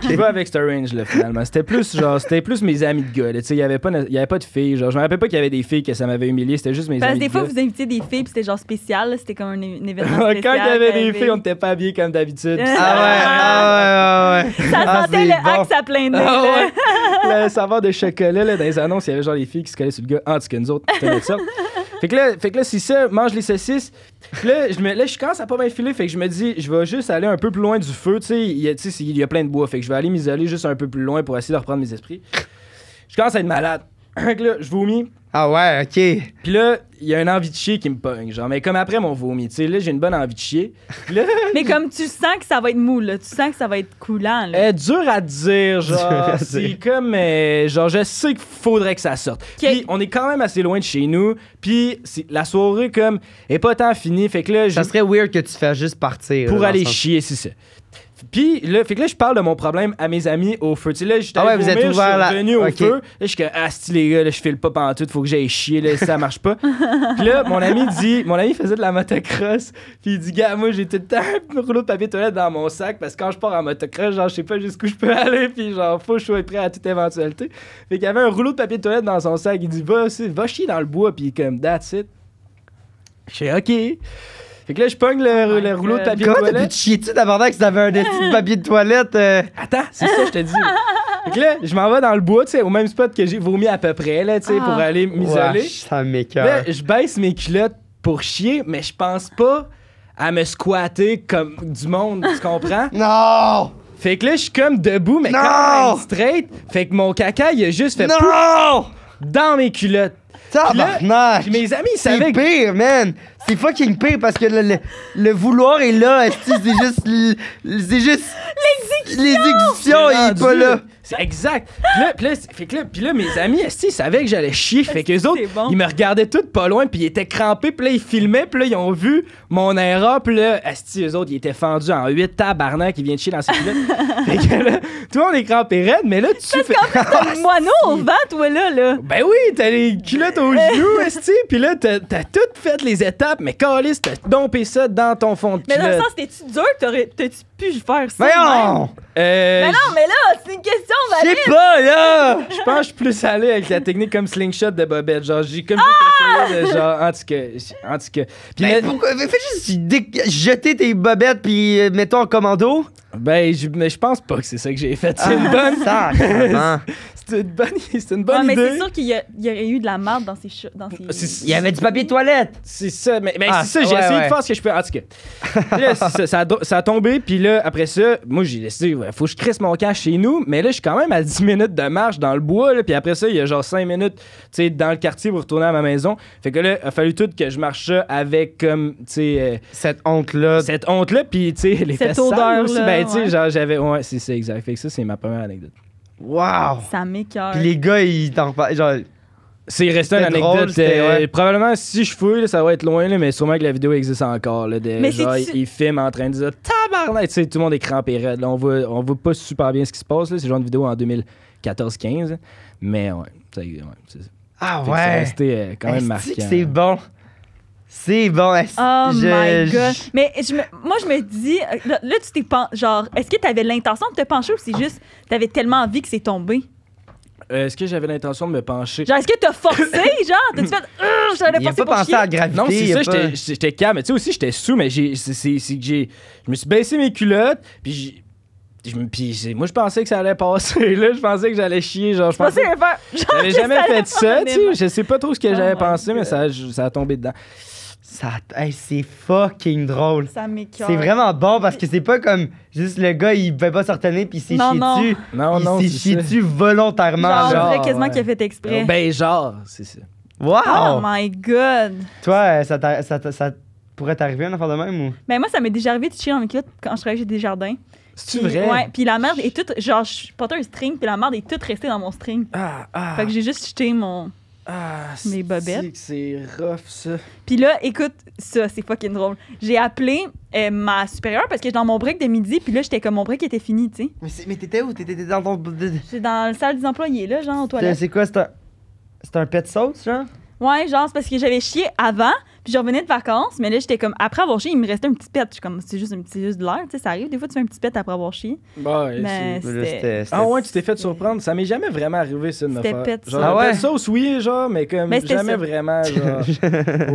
Qui va avec ce range-là, finalement. C'était plus, genre, c'était plus mes amis de gars. Il n'y avait, pas, de filles. Genre, je me rappelle pas qu'il y avait des filles que ça m'avait humilié. C'était juste mes amis. Parce que des fois, vous invitiez des filles, puis c'était genre spécial. C'était comme un, événement spécial. Quand il y avait ben, des ben. filles, on n'était pas habillés comme d'habitude. ah, ah ouais, ah ouais, ah ouais. Ça le axe à plein de ah Le savoir de chocolat, là, dans les annonces, il y avait genre les filles qui se collaient sur le gars, anti que nous autres. C'était ça. Fait que là, fait que là si ça, mange les saucisses. là, je me, là, je commence à pas m'infiler. Fait que je me dis, je vais juste aller un peu plus loin du feu. Tu sais, il y, a, il y a plein de bois. Fait que je vais aller m'isoler juste un peu plus loin pour essayer de reprendre mes esprits. Je commence à être malade. Fait que là, je vomis. Ah ouais, ok. Puis là, il y a une envie de chier qui me pogne. Genre, mais comme après mon vomi, tu sais, là, j'ai une bonne envie de chier. mais comme tu sens que ça va être mou, là, tu sens que ça va être coulant. Là. Euh, dur à dire, genre. c'est comme, euh, genre, je sais qu'il faudrait que ça sorte. Puis on est quand même assez loin de chez nous. Puis la soirée, comme, est pas tant finie. Fait que là, Ça serait weird que tu fasses juste partir. Pour aller chier, c'est ça. Puis là, fait que là, je parle de mon problème à mes amis au feu. Tu sais, là, je ah ouais, vous êtes ouvert là. revenu au feu. Là, je suis comme, ah, si les gars, là, je file pas pantoute, faut que j'aille chier, là, ça marche pas. puis là, mon ami dit, mon ami faisait de la motocross, puis il dit, gars, moi, j'ai tout le temps un rouleau de papier toilette dans mon sac, parce que quand je pars en motocross, genre, je sais pas jusqu'où je peux aller, puis genre, faut que je sois prêt à toute éventualité. Fait qu'il y avait un rouleau de papier toilette dans son sac, il dit, va, va chier dans le bois, puis comme, that's it. Je suis OK. Fait que là, je pogne le, oh rouleau de papier de Comment t'as pu te chier-tu d'abord tu t'avais un dessin de papier de toilette? Euh? Attends, c'est ça, je te dis. Fait que là, je m'en vais dans le bois, tu sais, au même spot que j'ai vomi à peu près, là, tu sais, pour ah. aller m'isoler. Wesh, ça Là, je baisse mes culottes pour chier, mais je pense pas à me squatter comme du monde, tu comprends? Non! Fait que là, je suis comme debout, mais Non! quand même straight. Fait que mon caca, il a juste fait Non! dans mes culottes. Tabarnak! Mes amis, C'est pire, man! C'est fucking pire parce que le, vouloir est là, c'est juste. C'est juste. L'exécution! L'exécution est pas là! C'est exact. Puis là, mes amis, esti, ils savaient que j'allais chier. Fait que les autres, ils me regardaient tout pas loin, puis ils étaient crampés, puis là, ils filmaient, puis là, ils ont vu mon erreur, puis là, eux autres, ils étaient fendus en 8 tabarnak, qui viennent chier dans ces culottes. fait que là, tout le monde est crampé raide, mais là, tu Parce fais. un moineau au ah, vent, toi, là, là. Ben oui, t'as les culottes aux genoux, puis là, t'as as toutes fait les étapes, mais Calis, t'as dompé ça dans ton fond de culotte. Mais dans le sens, t'es-tu dur? T'as-tu faire ça. Euh, mais non! Mais non, mais là, c'est une question Je sais pas, là! Je pense que je suis plus allé avec la technique comme slingshot de Bobette. Genre, j'ai comme une de genre, en tout cas. En tout cas. Puis, mais- pourquoi? Fais juste jeter tes bobettes puis euh, mettons en commando. Ben, je, mais je pense pas que c'est ça que j'ai fait. C'est une ah, bonne. c'est une bonne, c'est une bonne ouais, mais c'est sûr qu'il y, a- il y aurait eu de la marde dans ces Dans Il y avait du papier toilette. C'est ça, mais, ah, c'est ça, j'ai essayé de faire ce que je peux. En tout cas, ça, ça a, tombé, puis là, après ça, moi, j'ai laissé faut que je crisse mon camp chez nous, mais là, je suis quand même à 10 minutes de marche dans le bois, puis après ça, il y a genre 5 minutes, tu sais, dans le quartier pour retourner à ma maison. Fait que là, il a fallu tout que je marche avec, comme, tu sais, euh, Cette honte-là. cette honte-là, puis, tu sais, les Cette fesses odeur-là. Ben, ben, tu sais, genre, j'avais. Ouais, c'est exact. Fait que ça, c'est ma première anecdote. Wow! Ça m'écœure. les gars, ils t'en Genre. C'est resté une anecdote. Euh, probablement, si je fouille, ça va être loin, mais sûrement que la vidéo existe encore. Là, de, ils, filment en train de dire Tabarnak! tout le monde est crampé raide. Là, on, voit, on voit pas super bien ce qui se passe. C'est genre une vidéo en 2014-15. Mais ouais, Ah ouais! C'est ah euh, quand même C'est bon! C'est bon. Oh Est Mais moi, je me dis, euh, là, tu t'es genre, est-ce que tu avais l'intention de te pencher ou c'est juste, tu avais tellement envie que c'est tombé? Euh, est-ce que j'avais l'intention de me pencher? Genre, est-ce que t'as forcé? genre, t'as-tu fait. Euh, j'avais pas pensé à la gravité. Non, c'est ça, j'étais calme. Tu sais, aussi, j'étais sous, mais j'ai, c'est, que j'ai. Je me suis baissé mes culottes, puis j'ai. Puis moi, je pensais que ça allait passer. Là, je pensais que j'allais chier. Genre, je pensais. J'avais jamais fait ça, tu sais. Je sais pas trop ce que oh j'avais pensé, mais ça, ça a tombé dedans. Ça, c'est fucking drôle. Ça C'est vraiment bon parce que c'est pas comme juste le gars, il veut pas se retenir puis il s'est non, chié non. dessus. Non, non, s'est chié volontairement. Genre, quasiment qu'il a fait exprès. Oh, ben, genre, c'est ça. Wow! Oh my god! Toi, euh, ça, ça, ça pourrait t'arriver un affaire de même ou? Ben, moi, ça m'est déjà arrivé de chier en culotte quand je travaillais chez Desjardins. C'est vrai. Ouais, puis la merde est toute genre je portais un string puis la merde est toute restée dans mon string. Ah, ah. Fait que j'ai juste jeté mon ah, C'est rough, ça. Puis là, écoute, ça, c'est fucking drôle. J'ai appelé euh, ma supérieure parce que j'étais dans mon break de midi, puis là, j'étais comme mon break était fini, tu sais. Mais, t'étais où? T'étais dans ton. J'étais dans le salle des employés, là, genre, aux toilettes. C'est quoi? C'est un... un pet sauce, genre? Ouais, genre, c'est parce que j'avais chié avant, puis je revenais de vacances, mais là, j'étais comme, après avoir chié, il me restait un petit pet. Je suis comme, c'est juste, juste de l'air, tu sais, ça arrive. Des fois, tu fais un petit pet après avoir chié. Bah, c'était... Ah ouais, tu t'es fait surprendre. Ça m'est jamais vraiment arrivé, ça, de me faire. Pet, genre, ah sauce, oui, genre, mais comme, mais jamais vraiment, genre,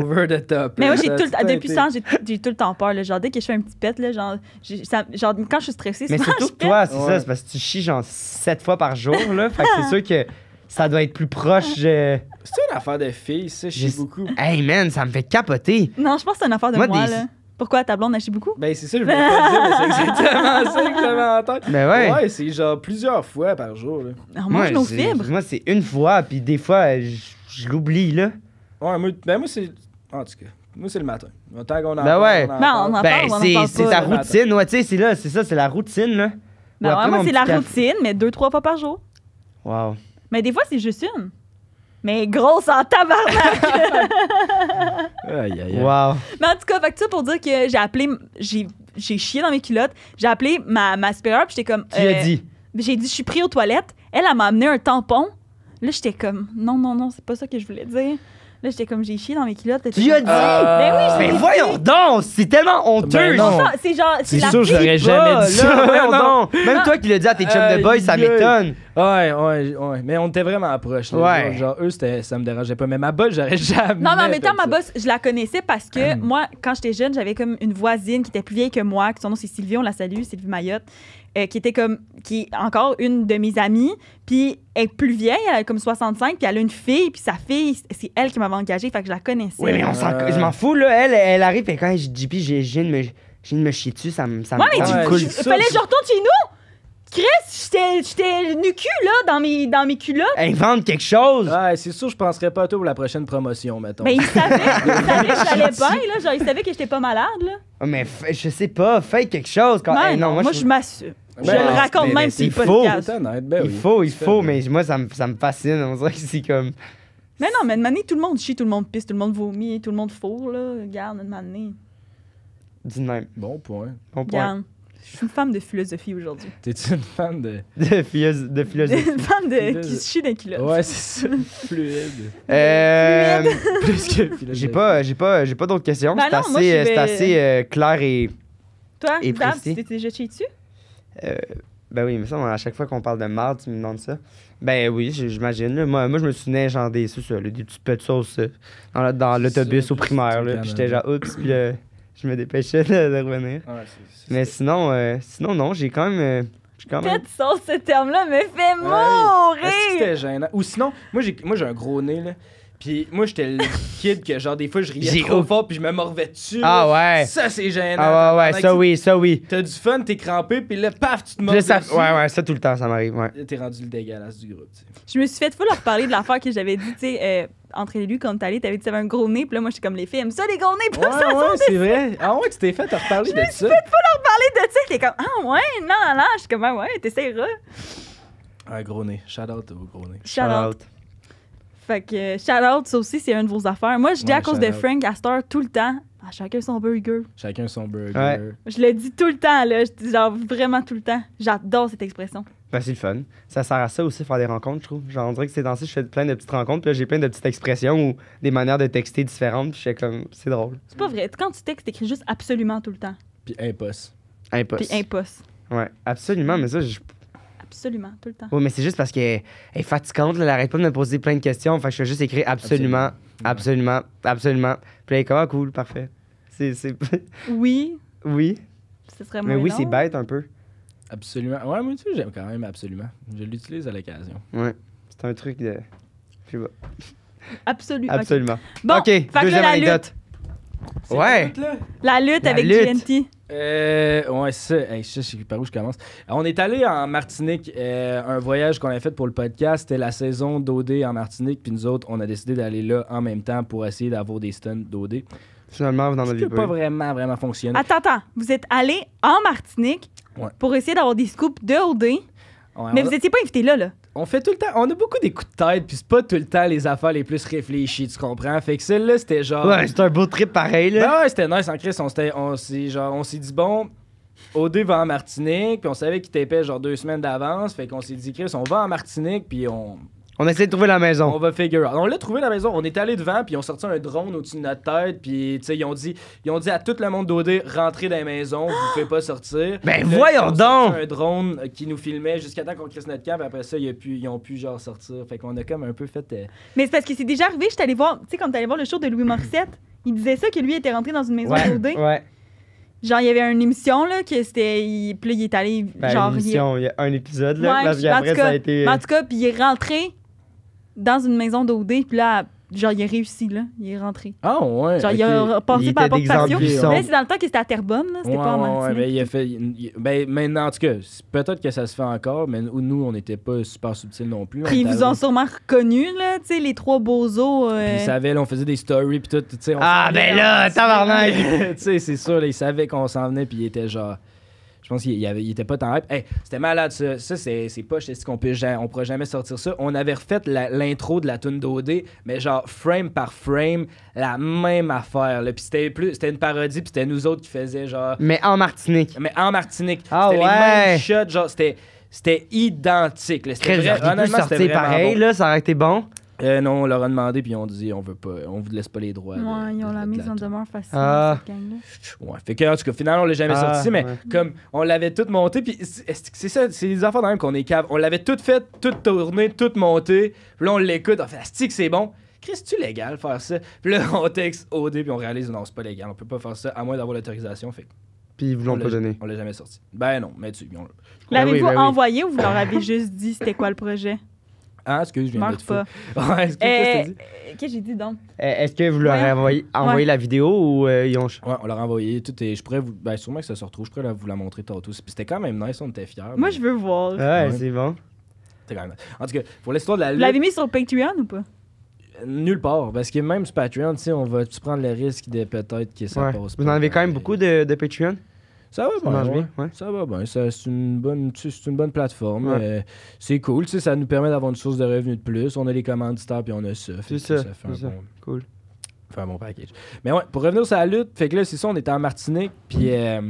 over the top. Mais moi, j'ai tout, depuis ça, j'ai tout le temps peur, là. Genre, dès que je fais un petit pet, là, genre, ça, genre quand je suis stressée, Mais surtout toi, c'est ça, c'est parce que tu chies, genre, sept fois par jour, là. Fait que c'est sûr que ça doit être plus proche. Ah. Euh, c'est une affaire de filles, ça, chez beaucoup. Hey man, ça me fait capoter. Non, je pense que c'est une affaire de moi, là. Pourquoi ta blonde a chez beaucoup? Ben, c'est ça, je voulais pas dire, mais c'est exactement ça que j'avais en tête. Ben ouais. Ouais, c'est genre plusieurs fois par jour, là. On mange nos fibres. Moi, c'est une fois, puis des fois, euh, je, l'oublie, là. Ouais, moi, ben, moi, c'est. En tout cas. Moi, c'est le matin. Tant qu'on ben ouais. ben, ben c'est, ta routine. Ouais, tu sais, c'est là, c'est ça, c'est la routine, là. Ben ouais, moi, c'est la routine, mais deux, trois fois par jour. Wow. Mais des fois, c'est juste une. Mais grosse en tabarnak! aïe, aïe, aïe. Wow. Mais en tout cas, fait que ça pour dire que j'ai appelé, j'ai, j'ai chié dans mes culottes, j'ai appelé ma, ma supérieure, puis j'étais comme. Tu euh, dit? J'ai dit, je suis pris aux toilettes. Elle, elle m'a amené un tampon. Là, j'étais comme, non, non, non, c'est pas ça que je voulais dire. Là, j'étais comme, j'ai chié dans mes culottes. Tu as dit? Ben Mais oui, Mais voyons donc, c'est tellement ben honteux. C'est genre, c'est sûr sûr, j'aurais jamais dit ça. Même toi qui l'as dit à tes chums de boys ça m'étonne. Ouais, ouais, ouais. Mais on était vraiment proches. Genre, eux, c'était- ça me dérangeait pas. Mais ma boss, j'aurais jamais. Non, mais en même temps, ma boss, je la connaissais parce que mm. moi, quand j'étais jeune, j'avais comme une voisine qui était plus vieille que moi, qui son nom c'est Sylvie, on la salue, Sylvie Mayotte, euh, qui était comme, qui encore une de mes amies, puis elle est plus vieille, elle a comme 65, puis elle a une fille, puis sa fille, c'est elle qui m'avait engagée, fait que je la connaissais. Oui, mais on s'en- euh. je m'en fous, là. Elle, arrive, et quand je dis j'ai j'ai me- j'ai chier dessus, ça me. mais me tu- tu- fallait que je retourne chez nous! Chris, j'étais nu cul, là, dans mes, dans mes culottes. Invente quelque chose. Ouais, c'est sûr, je penserais pas à toi pour la prochaine promotion, mettons. Mais il savait, il savait que j'allais bien, là. Genre, il savait que j'étais pas malade, là. Ah, mais je sais pas, fais quelque chose. Eh, non, moi, je m'assure. je ben, le raconte même ben, si podcast. pas ben oui. Il faut, il faut, mais moi, ça me, ça me fascine. On dirait que c'est comme... Mais non, mais de manière, tout le monde chie, tout le monde pisse, tout le monde vomit, tout le monde fourre, là. Garde, une manie. Dis même. Bon point. Bon point. Je suis une femme de philosophie aujourd'hui. T'es-tu une femme de. De, philosophie. une femme de... qui chie d'un Ouais, c'est ça. Fluide. Euh, Fluide. Plus que J'ai pas, j'ai pas, pas d'autres questions. Ben c'est assez, euh, euh, clair et. Toi, et t'étais tu déjà chié dessus? ben oui, mais ça, à chaque fois qu'on parle de marde, tu me demandes ça. Ben oui, j'imagine. Moi, moi, je me suis genre, des, ça, Le petit petites petites sauces dans, dans l'autobus au primaire. puis j'étais déjà oups, puis je me dépêchais de, revenir. mais sinon, euh, sinon, non, j'ai quand même. Euh, j'ai quand même... ce terme-là me fait mourir! c'était gênant? Ou sinon, moi j'ai, moi j'ai un gros nez, là. Puis moi, j'étais le kid que, genre, des fois, je riais trop fort, puis je me morvais dessus. Ah ouais. Ça, c'est gênant. Ah ouais, ouais, ça oui, ça oui. T'as du fun, t'es crampé, puis là, paf, tu te morvais dessus. Ouais, ouais, ça tout le temps, ça m'arrive. T'es rendu le dégueulasse du groupe, t'sais. Je me suis fait fou leur parler de l'affaire que j'avais dit, tu sais, euh, entre les lus, quand t'allais t'avais dit, t'avais un gros nez, pis là, moi, j'étais comme les filles, ça, les gros nez, ouais, ça, ouais, c'est vrai. Ah ouais, tu t'es fait reparler de ça. Je me suis fait fou leur parler de ça. T'es comme, ah ouais, non, non, je suis comme, ah ouais, t'essayeras. Un gros nez. Shout out au gros nez. Shout out. Fait que euh, shout out, ça aussi, c'est une de vos affaires. Moi, je dis à cause de Frank Astor tout le temps, chacun son burger. Chacun son burger. Je le dis tout le temps, là. Je dis genre vraiment tout le temps. J'adore cette expression. Ben, c'est le fun. Ça sert à ça aussi, faire des rencontres, je trouve. Genre, on dirait que ces temps-ci, je fais plein de petites rencontres, puis j'ai plein de petites expressions ou des manières de texter différentes, puis je fais comme, c'est drôle. C'est pas vrai. Quand tu textes, t'écris juste absolument tout le temps. Puis Un post. Puis post. Ouais, absolument, mais ça, je Absolument, tout le temps. Oui, mais c'est juste parce qu'elle est fatigante, là, elle arrête pas de me poser plein de questions. Fait je vais juste écrire absolument, absolument, absolument. Puis elle est comme, ah, cool, parfait. Oui. Oui. Ce serait Mais oui, c'est bête un peu. Absolument. Ouais, moi, aussi, j'aime quand même absolument. Je l'utilise à l'occasion. Ouais. C'est un truc de. Je sais Absolument. Absolument. Bon, OK, deuxième anecdote. Ouais. La lutte, avec lutte. GNT. Euh, ouais, ça, je sais par où je commence. On est allé en Martinique, euh, un voyage qu'on a fait pour le podcast. C'était la saison d'OD en Martinique, puis nous autres, on a décidé d'aller là en même temps pour essayer d'avoir des stuns d'OD. Finalement, vous n'en pas. vraiment, vraiment fonctionné. Attends, attends. Vous êtes allé en Martinique pour essayer d'avoir des scoops de mais vous n'étiez pas invité là, là on fait tout le temps. On a beaucoup des coups de tête, puis c'est pas tout le temps les affaires les plus réfléchies, tu comprends? Fait que celle-là, c'était genre. Ouais, c'était un beau trip pareil, là. Ben ouais, c'était nice en Chris. On s'est dit, bon, au 2 va en Martinique, puis on savait qu'il tapait genre deux semaines d'avance. Fait qu'on s'est dit, Chris, on va en Martinique, puis on on a essayé de trouver la maison. On va figure On l'a trouvé la maison. On est allé devant, puis on ont sorti un drone au-dessus de notre tête, puis ils ont dit, ils ont dit à tout le monde d'OD rentrez dans la maison, vous pouvez pas sortir. Ben voyons donc. Un drone euh, qui nous filmait jusqu'à temps qu'on crisse notre camp, puis après ça ils, ont pu, genre sortir. Fait qu'on a comme un peu fait. Euh, mais c'est parce que c'est déjà arrivé. suis allé voir, tu sais quand t'es allé voir le show de Louis Morissette, il disait ça que lui était rentré dans une maison ouais, d'OD. Ouais. Genre, il y avait une émission, là, que c'était. Il... là, il est allé. Ben, genre, émission, il... y a un épisode, là. Ouais, ça a été. En euh, tout cas, puis il est rentré, dans une maison d'OD, puis là, genre, il a réussi, là. Il est rentré. Ah, ouais. Genre, il a passé par la porte Mais c'est dans le temps qu'il était à Terrebonne, là. C'était pas en ouais, mais ben, il a fait. ben, maintenant, en tout cas, peut-être que ça se fait encore, mais nous, on n'était pas super subtils non plus. Puis ils vous ont sûrement reconnu, là, tu sais, les trois beaux os. Euh. Puis ils savaient, là, on faisait des stories, puis tout, tu sais. Ah, ben là, tabarnak! tu sais, c'est sûr, là, ils savaient qu'on s'en venait, puis ils étaient genre. Je pense qu'il était pas tant hype. Hey, c'était malade, ça. c'est, c'est pas, je qu'on peut, on pourra jamais sortir ça. On avait refait l'intro de la tune d'OD, mais genre frame par frame, la même affaire. Puis c'était, plus, c'était une parodie, puis c'était nous autres qui faisaient genre. Mais en Martinique. Mais en Martinique. Ah c'était les mêmes shots, genre, c'était. identique. C'était vrai, c'était pareil, là, ça aurait été bon. Euh, non, on leur a demandé, puis on dit on veut pas, on vous laisse pas les droits. Ouais, ils ont la mise en demeure facile, ah. Ouais, fait que, en tout cas, finalement, on l'a jamais ah, sorti, mais comme on l'avait tout monté, puis c'est ça, c'est les enfants même qu'on est cave. On l'avait tout fait, tout tourné, tout monté, puis là, on l'écoute, on fait ah, c'est bon. Chris, tu légal faire ça Puis là, on texte OD, puis on réalise non, c'est pas légal, on peut pas faire ça, à moins d'avoir l'autorisation. Fait puis ils vous l'ont pas donné. On l'a jamais sorti. Ben non, mais tu. L'avez-vous ah ben envoyé ou vous leur avez juste dit c'était quoi le projet ah, excuse, je viens de pas. Ouais, eh, eh, qu'est-ce que j'ai dit donc? Eh, est-ce que vous leur avez envoyé, la vidéo ou ils euh, ont. Ouais, on leur a envoyé. Tout et je pourrais vous. Ben, sûrement que ça se retrouve. Je pourrais vous la montrer tantôt. C'était quand même nice, on était fiers. Moi, je veux voir. Ouais, c'est bon. C'était quand même En tout cas, pour l'histoire de la lutte. Vous l'avez mis sur Patreon ou pas? Nulle part, parce que même sur Patreon, on va tu prendre le risque de peut-être que ça ouais. passe. Vous en avez quand même beaucoup de Patreon? Ça va bien, Ça va bien. C'est une bonne, c'est une bonne plateforme. c'est cool. Tu ça nous permet d'avoir une source de revenus de plus. On a les commanditaires puis on a ça. C'est ça. un Bon... Cool. Fait un bon package. Mais ouais, pour revenir sur la lutte, fait que là, c'est ça, on était en Martinique, puis euh,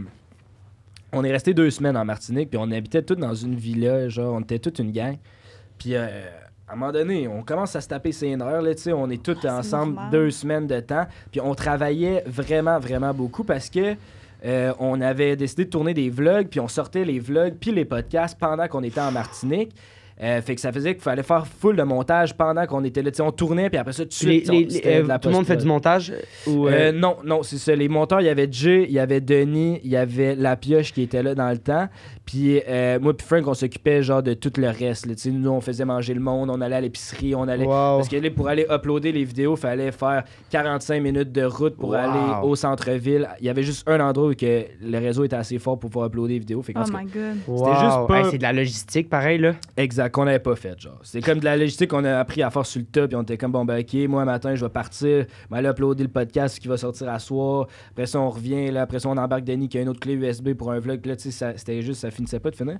on est resté deux semaines en Martinique, puis on habitait tous dans une villa, genre, on était toute une gang. Puis euh, à un moment donné, on commence à se taper ses nerfs, là, tu sais, on est tous ah, ensemble deux semaines de temps, puis on travaillait vraiment, vraiment beaucoup parce que euh, on avait décidé de tourner des vlogs, puis on sortait les vlogs, puis les podcasts pendant qu'on était en Martinique. Euh, fait que ça faisait qu'il fallait faire full de montage pendant qu'on était là. on tournait, puis après ça, Tout le monde fait du montage euh? Non, non, c'est ça. Les monteurs, il y avait Jay, il y avait Denis, il y avait La Pioche qui était là dans le temps. Puis euh, moi puis Frank, on s'occupait genre de tout le reste. nous, on faisait manger le monde, on allait à l'épicerie, on allait... Parce que là, pour aller uploader les vidéos, il fallait faire 45 minutes de route pour aller au centre-ville. Il y avait juste un endroit où que le réseau était assez fort pour pouvoir uploader les vidéos. oh my God. C'était juste pas... c'est de la logistique, pareil, là. Exact, qu'on n'avait pas fait, genre. C'est comme de la logistique qu'on a appris à force sur le top, puis on était comme, bon, ben, OK, moi, matin, je vais partir, vais aller uploader le podcast qui va sortir à soir. Après ça, on revient, là. Après ça, on embarque Denis qui a une autre clé USB pour un vlog. Là, tu sais, c'était juste finissait pas de finir.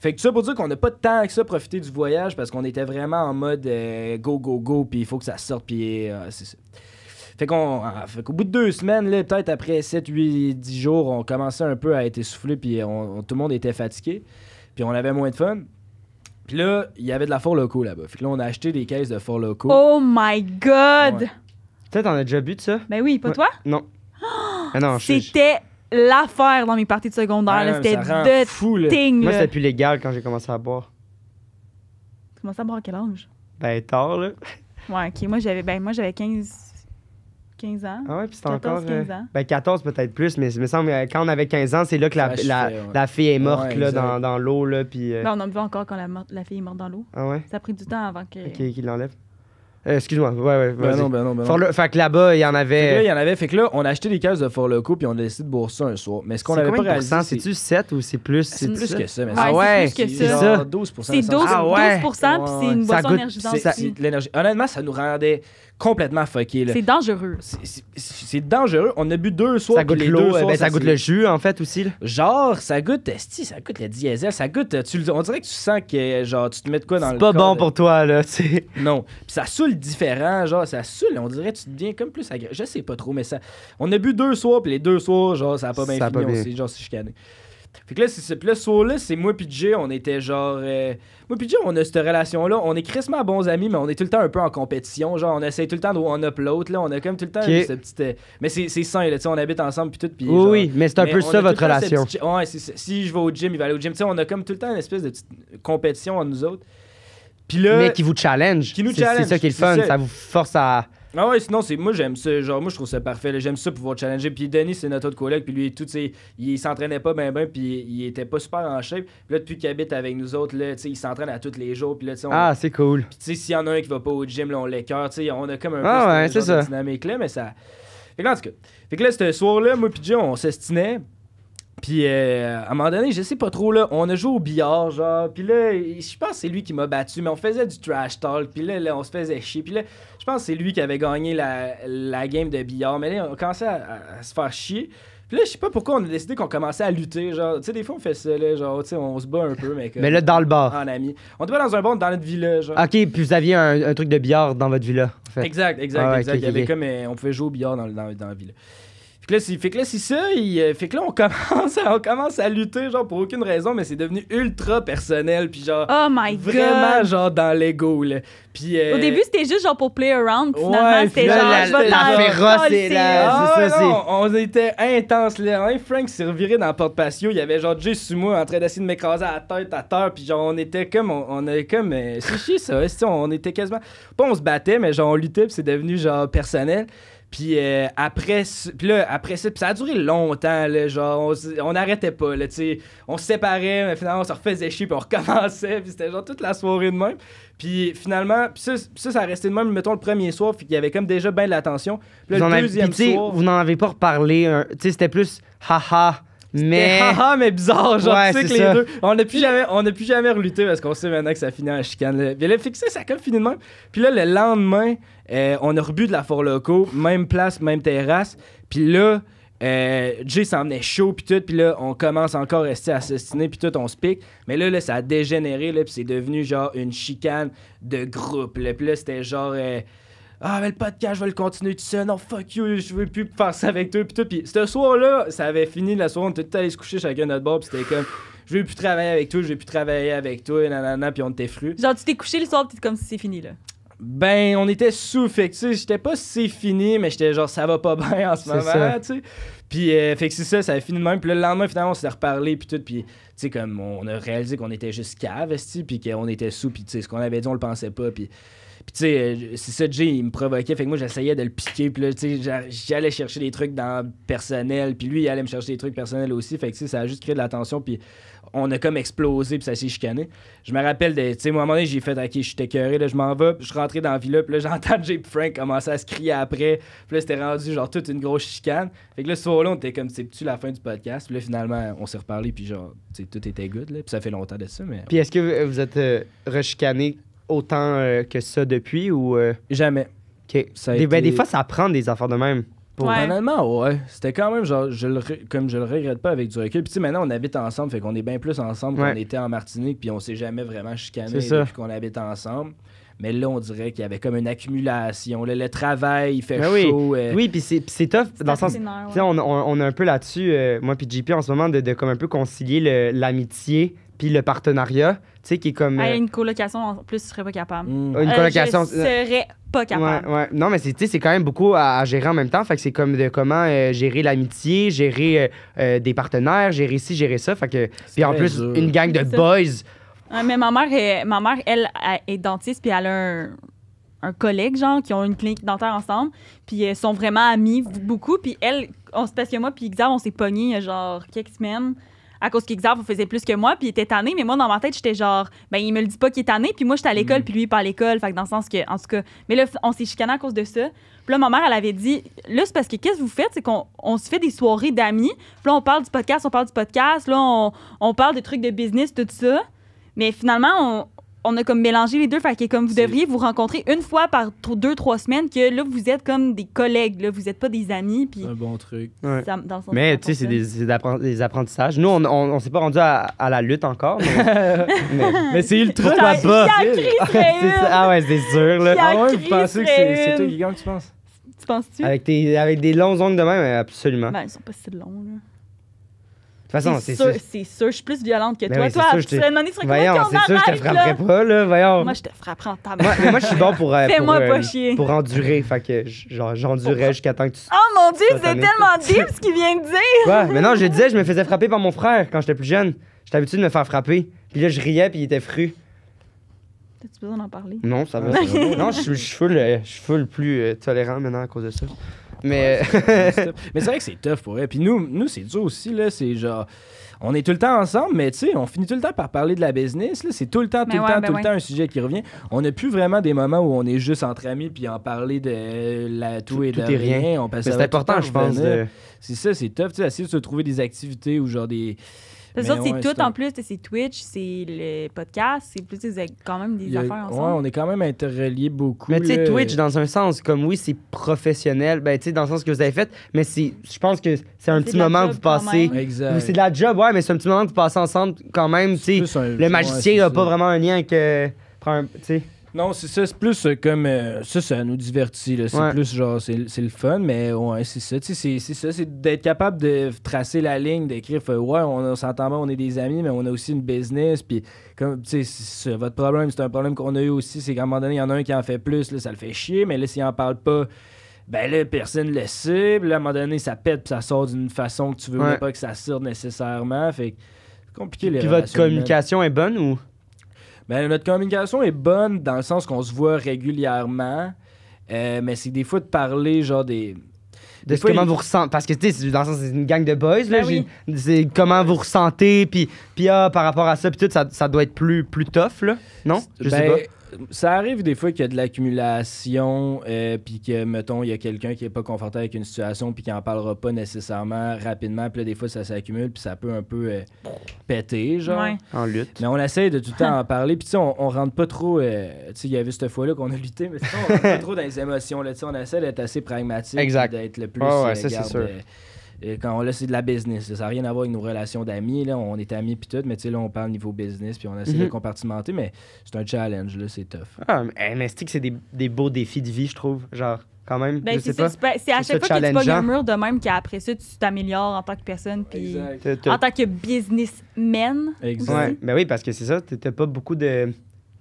Fait que ça pour dire qu'on n'a pas temps que ça profiter du voyage parce qu'on était vraiment en mode euh, go, go, go, puis il faut que ça sorte, puis euh, ah, c'est ça. Fait qu'on ah, fait qu'au bout de deux semaines, peut-être après 7, 8, 10 jours, on commençait un peu à être essoufflé, puis on, tout le monde était fatigué, puis on avait moins de fun. Puis là, il y avait de la Four Loco là-bas. Fait que là, on a acheté des caisses de Four Loco. Oh my God! Peut-être on as déjà bu de ça? Ben oui, pas toi? Non. ah non C'était l'affaire dans mes parties de secondaire. Ah, c'était de fou, Moi, c'était plus légal quand j'ai commencé à boire. Tu commencé à boire à quel âge? Ben, tard, là. Ouais, OK. Moi, j'avais, ben, moi, j'avais 15... ans. Ah ouais, puis c'était encore. 15 euh, ans. Ben 14 peut-être plus, mais il me semble euh, quand on avait 15 ans, c'est là que la, la, fille est morte là, dans, dans l'eau. Là, puis, euh, ben, on en veut encore quand la, la fille est morte dans l'eau. Ah ouais? Ça a pris du temps avant que. Qu'il l'enlève. Euh, excuse-moi, ouais, ouais. Ben non, ben, ben non, Le- Fait que là-bas, il y en avait. là, il y en avait. Fait que là, on a acheté des cases de Fort Loco puis on a décidé de ça un soir. Mais ce qu'on avait pas combien de réalisé. pourcents? C'est-tu 7 ou c'est plus? c'est plus ça? que ça, Ah ouais, c'est plus que ça. C'est 12 C'est 12, puis c'est une boisson goûte- énergisante. ça- L'énergie. Honnêtement, ça nous rendait complètement fucké. C'est dangereux. C'est dangereux. On a bu deux soirs. Ça goûte l'eau, eh ben, ça, goûte le jus, en fait, aussi. Genre, ça goûte, ça goûte le diesel, ça goûte. on dirait que tu sens que, genre, tu te mets de quoi dans le. C'est pas bon pour toi, là, tu Non. Puis ça saoule différent, genre, ça saoule. On dirait que tu deviens comme plus Je sais pas trop, mais ça. On a bu deux soirs, puis les deux soirs, genre, ça a pas bien ça fini. Pas bien. Fait que là, c'est là, là c'est moi puis Jay, on était genre. Euh, moi puis Jay, on a cette relation-là. On est crissement bons amis, mais on est tout le temps un peu en compétition. Genre, on essaie tout le temps de on up l'autre. Là, on a comme tout le temps cette petite. Euh, mais c'est, c'est sain, là, tu sais, on habite ensemble puis tout. puis oui, oui, mais c'est un peu ça votre relation. ouais, si je vais au gym, il va aller au gym. Tu sais, on a comme tout le temps une espèce de petite compétition entre nous autres. Puis là. Mais qui vous challenge. Qui nous challenge. C'est ça qui est le fun. ça vous force à. Ah ouais, sinon, c'est moi, j'aime ça. Genre, moi, je trouve ça parfait. J'aime ça pouvoir challenger. Puis Denis, c'est notre autre collègue. Puis lui, tout, il s'entraînait pas ben ben. Puis il était pas super en shape. Puis là, depuis qu'il habite avec nous autres, là, il s'entraîne à tous les jours. Puis là, on... Ah, c'est cool. Puis tu sais, s'il y en a un qui va pas au gym, là, on l'écœure. Tu sais, on a comme un ah, peu ouais, dynamique-là, mais ça. Fait que là, en tout cas. Fait que là, ce soir-là, moi, puis on s'estinait. Puis euh, à un moment donné, je sais pas trop, là, on a joué au billard, genre. Puis là, je pense que c'est lui qui m'a battu, mais on faisait du trash talk. Puis là, on se faisait chier. Puis là, je pense que c'est lui qui avait gagné la, game de billard. Mais là, on commençait à, se faire chier. Puis là, je sais pas pourquoi on a décidé qu'on commençait à lutter. Genre, tu sais, des fois, on fait ça, genre, on se bat un peu, mais. mais là, dans le bar. En ami. On était pas dans un bar, dans notre villa, OK, puis vous aviez un, truc de billard dans votre villa, en Exact, exact, ah exact. Il y avait comme. Euh, on pouvait jouer au billard dans, dans, dans la villa. Fait que là, c'est ça. Euh, fait que là, on commence, à, on commence à lutter, genre, pour aucune raison, mais c'est devenu ultra personnel. Puis genre, oh my vraiment, genre, dans l'ego, là. Euh, Au début, c'était juste genre pour play around. finalement, c'était genre, la, ah, On était intense, là. Hein, Frank s'est reviré dans la porte patio. Il y avait genre Jay Sumo en train d'essayer de m'écraser à la tête, à terre. Puis genre, on était comme, on, on comme, euh, c'est chier, ça. On était quasiment. Pas on se battait, mais genre, on luttait, puis c'est devenu genre personnel. Puis euh, après, puis là, ça, ça a duré longtemps, là, genre, on n'arrêtait pas, tu On se séparait, mais finalement, on se refaisait chier, puis on recommençait, puis c'était genre toute la soirée de même. Puis finalement, ça, ça, a resté de même, mettons, le premier soir, puis il y avait comme déjà bien de l'attention. Puis le deuxième soir... Vous n'en avez pas reparlé, c'était plus « haha ». Mais. Ah, mais bizarre, genre, tu sais que les deux. On n'a plus jamais, on plus jamais parce qu'on sait maintenant que ça finit en chicane. là, ça, a comme fini de même. Puis là, le lendemain, euh, on a rebu de la Fort Loco, même place, même terrasse. Puis là, euh, Jay s'en venait chaud, puis tout. Puis là, on commence encore à rester assassiné, puis tout, on se pique. Mais là, là ça a dégénéré, puis c'est devenu genre une chicane de groupe. Là. Puis là, c'était genre. Euh, ah, mais le podcast, je vais le continuer tout seul. Non, fuck you, je veux plus passer avec toi. Puis tout. Puis ce soir-là, ça avait fini la soirée. On était allés se coucher chacun notre bord. Puis c'était comme. Je veux plus travailler avec toi, je veux plus travailler avec toi, nanana, puis on était fru. Genre, tu t'es couché le soir, pis comme si c'est fini, là. Ben, on était sous, fait que, tu sais, j'étais pas si fini, mais j'étais genre, ça va pas bien en ce moment, tu sais. Puis, euh, fait que c'est ça, ça avait fini de même. Puis le lendemain, finalement, on s'est reparlé, puis tout. Puis, tu sais, comme, on a réalisé qu'on était juste cave, puis qu'on était sous, puis, tu sais, ce qu'on avait dit, on le pensait pas, puis puis, tu sais, euh, c'est ça, Jay, il me provoquait. Fait que moi, j'essayais de le piquer. Puis là, tu sais, j'allais chercher des trucs dans personnel. Puis lui, il allait me chercher des trucs personnels aussi. Fait que, tu sais, ça a juste créé de la tension. Puis on a comme explosé. Puis ça s'est chicané. Je me rappelle, tu sais, moi, à un moment donné, j'ai fait, OK, je suis écœuré. Là, je m'en vais. je rentrais dans la villa. Puis là, j'entends Jay Frank commencer à se crier après. Puis là, c'était rendu genre toute une grosse chicane. Fait que là, ce soir-là, on était comme, c'est-tu la fin du podcast? Puis là, finalement, on s'est reparlé. Puis genre, tout était good. Puis ça fait longtemps de ça. Mais... Puis est-ce que vous êtes euh, rechicané autant euh, que ça depuis ou. Euh? Jamais. ok. Ben, des, fois, ça prend des affaires de même. Pour Ouais. ouais. C'était quand même genre, je le, comme je le regrette pas avec du recul. Puis tu sais, maintenant on habite ensemble, fait qu'on est bien plus ensemble qu'on était en Martinique, puis on s'est jamais vraiment chicané depuis qu'on habite ensemble. Mais là, on dirait qu'il y avait comme une accumulation. le travail, il fait ben chaud. Euh. Oui, puis c'est c'est tough dans le sens. Tu sais, on, on, a un peu là-dessus, moi puis JP en ce moment, de, comme un peu concilier l'amitié puis le partenariat, tu sais, qui est comme. Ah, euh, une colocation, en plus, tu serais pas capable. Hmm. Une euh, colocation. Euh, serais pas capable. Non, mais c'est, c'est quand même beaucoup à, gérer en même temps. Fait que c'est comme de comment gérer l'amitié, gérer des partenaires, gérer ci, gérer ça. Fait que. Puis en plus, une gang de boys. mais ma mère, est, ma mère, elle, est dentiste, puis elle a un un collègue, genre, qui ont une clinique dentaire ensemble, puis ils sont vraiment amis beaucoup, puis elle, on, parce que moi, puis Xav, on s'est pognés, genre, quelques semaines, à cause vous faisait plus que moi, puis il était tanné, mais moi, dans ma tête, j'étais genre, ben, il me le dit pas qu'il est tanné, puis moi, j'étais à l'école, mm. puis lui, pas à l'école. Fait que dans le sens que, en tout cas, mais là, on s'est chicané à cause de ça. Puis là, ma mère, elle avait dit, là, c'est parce que qu'est-ce que vous faites? C'est qu'on se fait des soirées d'amis, puis là, on parle du podcast, on parle du podcast, là, on, parle des trucs de business, tout ça. Mais finalement, on on a comme mélangé les deux. Fait que comme vous devriez vous rencontrer une fois par deux, trois semaines, que là, vous êtes comme des collègues, là, vous n'êtes pas des amis. C'est un bon truc. mais tu sais, c'est des, apprentissages. Nous, on ne s'est pas rendu à, la lutte encore. Mais, mais, c'est ultra pas bas. Ah ouais, c'est dur Là. Ah ouais, vous pensez que c'est toi, gigant, tu penses? Tu penses-tu? Avec, tes, avec des longs ongles de même, absolument. Ben, ils sont pas si longs, c'est sûr. C'est sûr, je suis plus violente que ben toi. toi, sûr, tu serais demandé sur Voyons, c'est sûr, je te frapperais pas, là. Voyons. Moi, je te frapperai en tabac. Moi, moi je suis bon pour. Euh, pour, moi euh, endurer. Fait que j'endurais jusqu'à temps que tu. Oh mon Dieu, c'est tellement deep ce qu'il vient de dire. Ouais, mais non, je disais, je me faisais frapper par mon frère quand j'étais plus jeune. J'étais habitué de me faire frapper. Puis là, je riais, puis il était fru. T'as-tu besoin d'en parler? Non, ça va. non, je suis le euh, plus tolérant maintenant à cause de ça. Mais, mais c'est vrai que c'est tough pour eux. Puis nous, nous c'est dur aussi. là C'est genre on est tout le temps ensemble, mais tu sais, on finit tout le temps par parler de la business. C'est tout le temps, tout le temps, ben tout le temps un sujet qui revient. On n'a plus vraiment des moments où on est juste entre amis puis en parler de la tout, et de rien. On passe C'est important, je pense. C'est ça, c'est tough. Tu sais, essayer de se trouver des activités ou genre des que c'est tout en plus, c'est Twitch, c'est le podcast, c'est plus avez quand même des affaires ensemble. Ouais, on est quand même interreliés beaucoup. Mais tu sais, Twitch, dans un sens, comme oui, c'est professionnel, ben tu sais, dans le sens que vous avez fait, mais je pense que c'est un petit moment que vous passez. C'est de la job, ouais, mais c'est un petit moment que vous passez ensemble quand même, tu Le magicien n'a pas vraiment un lien que. Non, c'est ça. C'est plus euh, comme. Euh, ça, ça nous divertit. C'est plus genre. C'est le fun, mais ouais, c'est ça. C'est ça. C'est d'être capable de tracer la ligne, d'écrire. Ouais, on, s'entend bien, on est des amis, mais on a aussi une business. Puis, comme. Tu sais, votre problème, c'est un problème qu'on a eu aussi. C'est qu'à un moment donné, il y en a un qui en fait plus. Là, ça le fait chier, mais là, s'il en parle pas ben là, personne le sait. là, à un moment donné, ça pète puis ça sort d'une façon que tu veux mais pas que ça sort nécessairement. Fait compliqué les Puis votre communication est bonne ou? Ben, notre communication est bonne dans le sens qu'on se voit régulièrement, euh, mais c'est des fois de parler genre des. De comment vous ressentez. Parce que, tu sais, dans le sens, c'est une gang de boys, là. Ben c'est comment vous ressentez, puis, puis ah, par rapport à ça, puis tout, ça, ça, doit être plus, plus tough, là. Non? Je sais ben, pas ça arrive des fois qu'il y a de l'accumulation, euh, puis que, mettons, il y a quelqu'un qui n'est pas confortable avec une situation, puis qui n'en parlera pas nécessairement rapidement. Puis là, des fois, ça s'accumule, puis ça peut un peu euh, péter, genre. En lutte. Mais on essaie de tout le temps en parler. Puis, tu sais, on, ne rentre pas trop. Euh, tu sais, il y avait cette fois-là qu'on a lutté, mais sais, on rentre pas trop dans les émotions. Là, on essaie d'être assez pragmatique, d'être le plus. ouais, quand on, là, c'est de la business. Ça n'a rien à voir avec nos relations d'amis. Là. On est amis puis tout, mais là, on parle niveau business puis on essaie de mhm. compartimenter, mais c'est un challenge. Là, c'est tough. Ah, eh, mais c'est que c'est des, des beaux défis de vie, je trouve. Genre, quand même. Ben, c'est à chaque fois que tu pas le mur de même qu'après ça, tu t'améliores en tant que personne puis en tant que businessman. Exact. mais ben oui, parce que c'est ça, n'as pas beaucoup de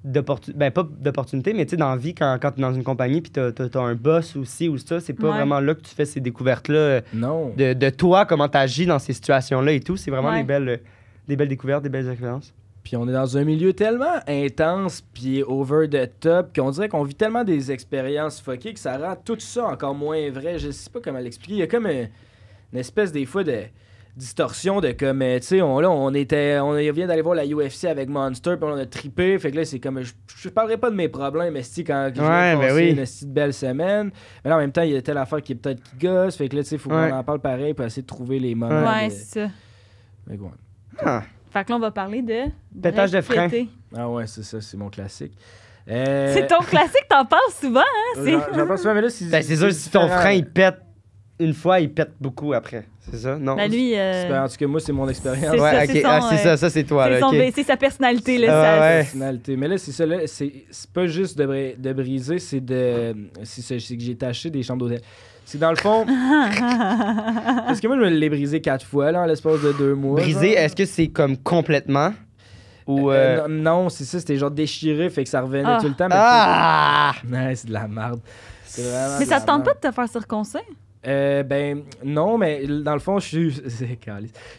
ben, pas d'opportunité, mais tu sais, dans la vie, quand, quand tu dans une compagnie, puis tu as, un boss aussi ou ça, c'est pas vraiment là que tu fais ces découvertes-là. Euh, non. De, toi, comment tu agis dans ces situations-là et tout. C'est vraiment des, belles, euh, des belles découvertes, des belles expériences. Puis on est dans un milieu tellement intense, puis over the top, qu'on dirait qu'on vit tellement des expériences fuckées que ça rend tout ça encore moins vrai. Je sais pas comment l'expliquer. Il y a comme une espèce des fois de distorsion de comme euh, tu sais on là on était on vient d'aller voir la UFC avec Monster puis on a trippé, fait que là c'est comme je, parlerai pas de mes problèmes mais si quand j'ai ouais, ben une petite belle semaine mais là en même temps il y a telle affaire qui est peut-être qui gosse fait que là tu sais faut qu'on en parle pareil pour essayer de trouver les moments ouais c'est ça mais ah. fait que là on va parler de pétage de frein ah ouais c'est ça c'est mon classique c'est euh, ton classique t'en parles souvent hein j'en parle souvent mais là c'est ben, sûr si ton frein il pète une fois, il pète beaucoup après. C'est ça? Non? Bah, lui, euh, En tout cas, moi, c'est mon expérience. C'est ouais, ça, c'est ah, euh, ça, ça c'est toi. C'est sa personnalité. Là, ah, ouais. personnalité. Mais là, c'est ça. C'est pas juste de, de briser, c'est de... C'est que j'ai taché des chambres d'hôtel. C'est dans le fond... parce que moi, je me l'ai brisé quatre fois là, en l'espace de deux mois. Brisé, est-ce que c'est comme complètement... Ou euh, non, c'est ça, c'était genre déchiré, fait que ça revenait ah. tout le temps. Mais ah! c'est de la merde. Mais ça tente pas de te faire circoncer? Euh, ben non, mais dans le fond, je suis, je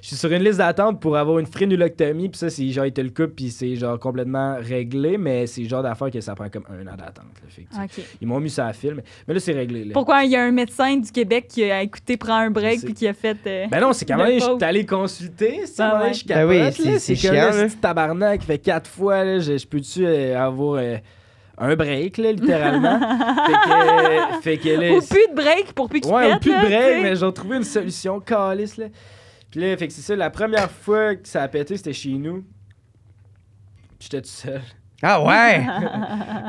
suis sur une liste d'attente pour avoir une frénuloctomie, puis ça, c'est genre, il le coup puis c'est genre complètement réglé, mais c'est le genre d'affaire que ça prend comme un an d'attente. Là, okay. Ils m'ont mis ça à film, mais là, c'est réglé. Pourquoi il y a un médecin du Québec qui a écouté, prend un break, puis qui a fait. Euh, ben non, c'est quand même, je suis allé consulter, c'est ah ben oui, c'est, c'est, un petit tabarnak, fait quatre fois, je peux-tu euh, avoir euh, un break, là, littéralement. fait que, fait que, Ou plus de break pour plus que tu ouais, pètes, plus de break, mais j'ai trouvé une solution, calice, là. Puis là, fait que c'est ça, la première fois que ça a pété, c'était chez nous. J'étais tout seul. Ah ouais!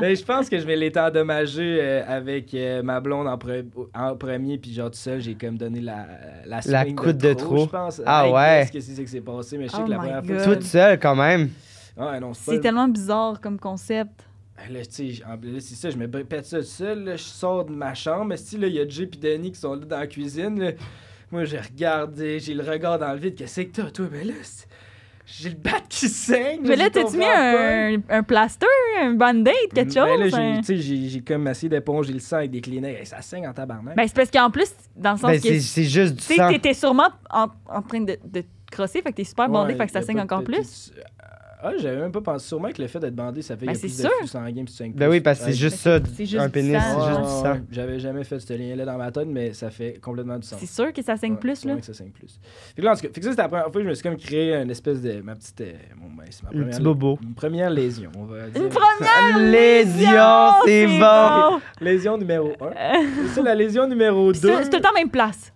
mais ben, je pense que je vais l'être endommagé euh, avec euh, ma blonde en, premier, puis genre tout seul, j'ai comme donné la La, la coude de, trop, je pense. Ah hey, ouais! Qu'est-ce que c'est que c'est passé, mais je sais que oh la première God. fois... Tout seul, quand même! Ouais, c'est tellement bizarre comme concept. Là, c'est ça, je me pète ça tout seul. je sors de ma chambre. Si là, il y a Jay et Danny qui sont là dans la cuisine, moi, j'ai regardé, j'ai le regard dans le vide. Qu'est-ce que t'as, toi? Mais ben là, j'ai le bat qui saigne. Mais là, t'as-tu mis un, un, plaster, un band-aid, quelque ben chose? là, hein? j'ai comme essayé d'éponger le sang avec des Et ça saigne en tabarnak. Ben, c'est parce qu'en plus, dans le sens ben, que... C'est juste du sang. T'étais sûrement en, en, train de, de crosser, fait que t'es super bandé, fait que ça saigne encore plus. Ah, j'avais même pas pensé. Sûrement que le fait d'être bandé, ça fait ben, qu'il y a plus sûr. de flux ben oui, parce que c'est ah, juste ça, un pénis, c'est juste du sang. J'avais jamais fait ce lien-là dans ma tête, mais ça fait complètement du sang. C'est sûr que ça saigne plus, là. que ça saigne plus. Fait que là, en tout cas, ça, c'était la première fois que je me suis comme créé une espèce de. Ma petite. Euh, mon ben, c'est ma première. Petit bobo. Une première lésion, on va dire. Une première lésion, c'est bon. Lésion numéro 1. Euh. c'est la lésion numéro 2. C'est tout le temps même place.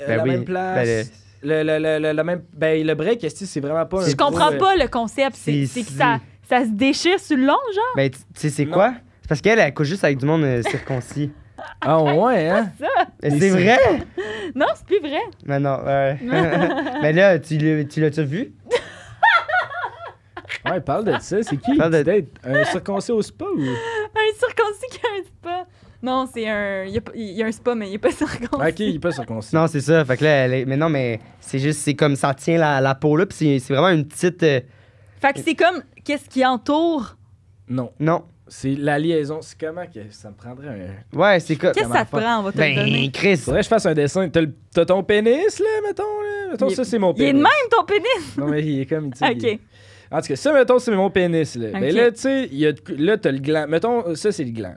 Euh, ben la même place. Ben, le, le, le, le, même. Ben, le break, c'est vraiment pas. Je comprends euh, pas le concept. C'est que ça, ça se déchire sur le long, genre. Ben, tu sais, c'est quoi? C'est parce qu'elle, elle couche juste avec du monde euh, circoncis. Ah ouais, hein? C'est vrai? Non, c'est plus vrai. Mais ben, non, ouais. Mais là, tu l'as-tu vu? Ouais, parle de ça. C'est qui? Parle de... Un circoncis au spa ou? Un circoncis qui a un spa. Non, c'est un. Il y, a, un spa, mais il n'est pas circoncis. Ok, il n'est pas circoncis. non, c'est ça. Fait que là, mais non, mais c'est juste, c'est comme ça tient la, la peau là, puis c'est vraiment une petite. Euh, fait que c'est comme, qu'est-ce qui entoure Non. Non. C'est la liaison. C'est comment que ça me prendrait un. Ouais, c'est quoi? Qu'est-ce que ça te prend? On va te ben, Chris. Faudrait que je fasse un dessin. T'as ton pénis, là, mettons, là. Mettons, ça, c'est mon pénis. Il est de même, ton pénis. non, mais il est comme. Ok. En tout cas, ça, mettons, c'est mon pénis. Là. Ben okay. là, tu sais, y a, là, t'as le gland. Mettons, ça, c'est le gland.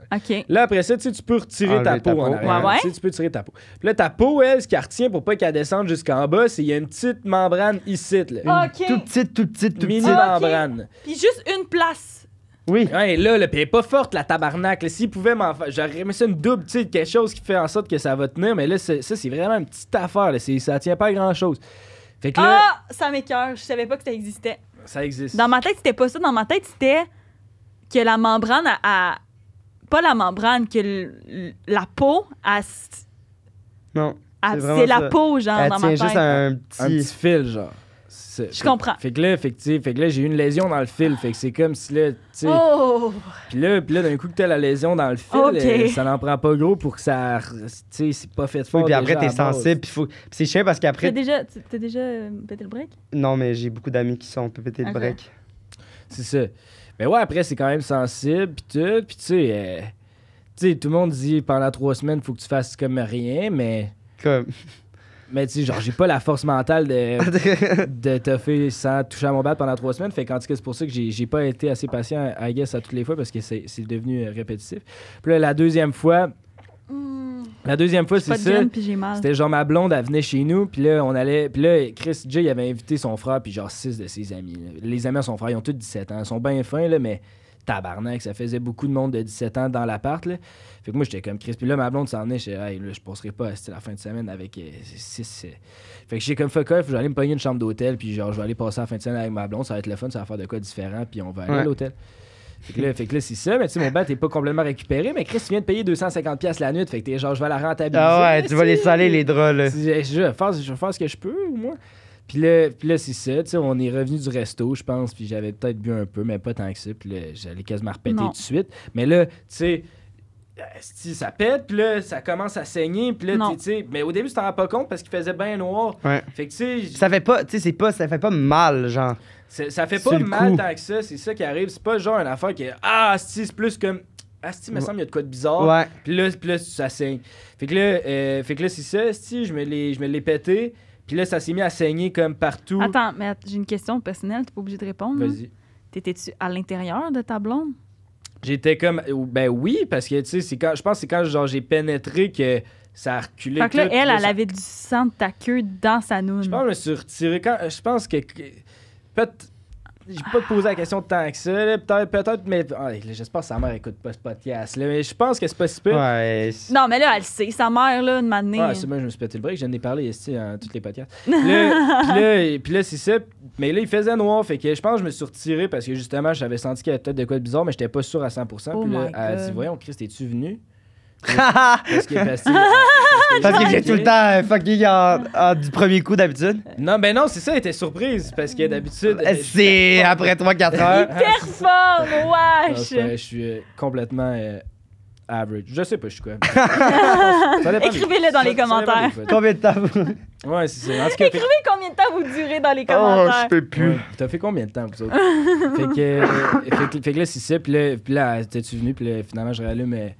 Là, après ça, tu peux retirer ta, peau, ta Ouais, ouais. Tu peux tirer ta peau. Puis là, ta peau, elle, ce qui retient pour pas qu'elle descende jusqu'en bas, c'est qu'il y a une petite membrane ici. Là. Ah, okay. Une toute petite, toute petite, toute Mini petite. membrane. Puis juste une place. Oui. Ouais, là, le pied est pas forte, la tabarnak. S'il pouvait m'en faire. J'aurais mis ça une double, tu sais, quelque chose qui fait en sorte que ça va tenir, mais là, ça, c'est vraiment une petite affaire. Là, ça tient pas à grand chose. Fait que là... Ah, ça m'écœure. Je savais pas que ça existait. Ça existe. Dans ma tête, c'était pas ça. Dans ma tête, c'était que la membrane a, Pas la membrane, que la peau a. Non. C'est la peau, genre, Elle dans ma tête. juste un petit fil, genre. Je comprends. Fait que là, fait que là, j'ai eu une lésion dans le fil. Fait que c'est comme si là, tu sais. Oh! Puis là, là d'un coup, que t'as la lésion dans le fil, euh, ça n'en prend pas gros pour que ça. Tu sais, c'est pas fait fort. Oui, puis après, t'es sensible. Puis, faut... c'est chiant parce qu'après. T'as déjà, as déjà euh, pété le break? Non, mais j'ai beaucoup d'amis qui sont pété le break. C'est ça. Mais ouais, après, c'est quand même sensible. Puis tout. Puis tu sais. Euh, tu sais, tout le monde dit pendant trois semaines, faut que tu fasses comme rien, mais. Comme. Mais tu sais, genre, j'ai pas la force mentale de, de toffer sans toucher à mon bat pendant trois semaines. Fait qu'en tout cas, c'est pour ça que j'ai pas été assez patient, I guess, à toutes les fois parce que c'est devenu euh, répétitif. Puis là, la deuxième fois, hmm. La deuxième fois, c'est ça. C'était genre ma blonde, elle venait chez nous, puis là, on allait. Puis là, Chris J, il avait invité son frère, puis genre six de ses amis. Les amis à son frère, ils ont tous 17 ans. Ils sont bien fins, là, mais tabarnak, ça faisait beaucoup de monde de 17 ans dans l'appart. Là. Fait que moi, j'étais comme Chris. Puis là, ma blonde s'en est. Je hey, là, je passerai pas la fin de semaine avec 6. Euh, euh. fait que j'ai comme fuck off, je vais aller me pogner une chambre d'hôtel. Puis genre, je vais aller passer la fin de semaine avec ma blonde. Ça va être le fun, ça va faire de quoi différent. Puis on va aller à l'hôtel. Fait que là, fait que là c'est ça. Mais tu sais, mon bête, t'es pas complètement récupéré. Mais Chris, tu viens de payer 250$ la nuit. Fait que t'es genre, je vais la rentabiliser. Ah ouais, tu vas les saler, les draps, là. Je je vais faire ce que je peux, au moins. Puis là, puis là c'est ça. tu sais on est revenu du resto, je pense. Puis j'avais peut-être bu un peu, mais pas tant que ça. Puis là, j'allais quasiment repéter tout de suite. Mais là, tu sais ça pète, puis là, ça commence à saigner, puis là, tu sais, mais au début, tu t'en rends pas compte parce qu'il faisait bien noir. Fait que, tu sais. Ça fait pas, tu sais, c'est pas, ça fait pas mal, genre. Ça fait pas mal tant que ça, c'est ça qui arrive. C'est pas genre une affaire qui est, ah, si, c'est plus comme, ah, si, il me semble, il y a de quoi de bizarre. Ouais. Puis là, là, ça saigne. Fait que là, euh, fait que là, c'est ça, si, je me l'ai pété. Puis là, ça s'est mis à saigner comme partout. Attends, mais j'ai une question personnelle, t'es pas obligé de répondre. Vas-y. T'étais-tu à l'intérieur de ta blonde? J'étais comme, euh, ben oui, parce que, tu sais, c'est quand, je pense que c'est quand, genre, j'ai pénétré que ça a reculé. Fait là, elle, elle avait du sang de ta queue dans sa noune. Je pense que je me quand, je pense que, peut-être, j'ai pas posé la question tant que ça. Peut-être, peut-être, mais ah, j'espère que sa mère écoute pas ce podcast. Là, mais je pense que c'est pas si non, mais là, elle sait. Sa mère, là, de manière. Ouais, ah, c'est moi, je me suis pété le break. J'en ai parlé ici dans hein, tous les podcasts. puis là, puis là c'est ça. Mais là, il faisait noir. Fait que je pense que je me suis retiré parce que justement, j'avais senti qu'il y avait peut-être de quoi de bizarre, mais j'étais pas sûr à 100%. puis là, elle dit Voyons, Chris, es-tu venu parce qu'il est parce tout le temps euh, fucking en, euh, euh, du premier coup d'habitude. Non, ben non, c'est ça, il était surprise parce que d'habitude. C'est après 3-4 heures. Hyper wesh! Ah, je suis complètement average. Je sais pas, je suis quoi. Écrivez-le dans les commentaires. Combien de temps vous. Ouais, c'est ça. Écrivez combien de temps vous durez dans les commentaires. Oh, je peux plus. T'as fait combien de temps, vous autres? fait, que, fait, que, là, c'est ça. Puis là, t'es-tu venu? Puis finalement, je réallume. Mais...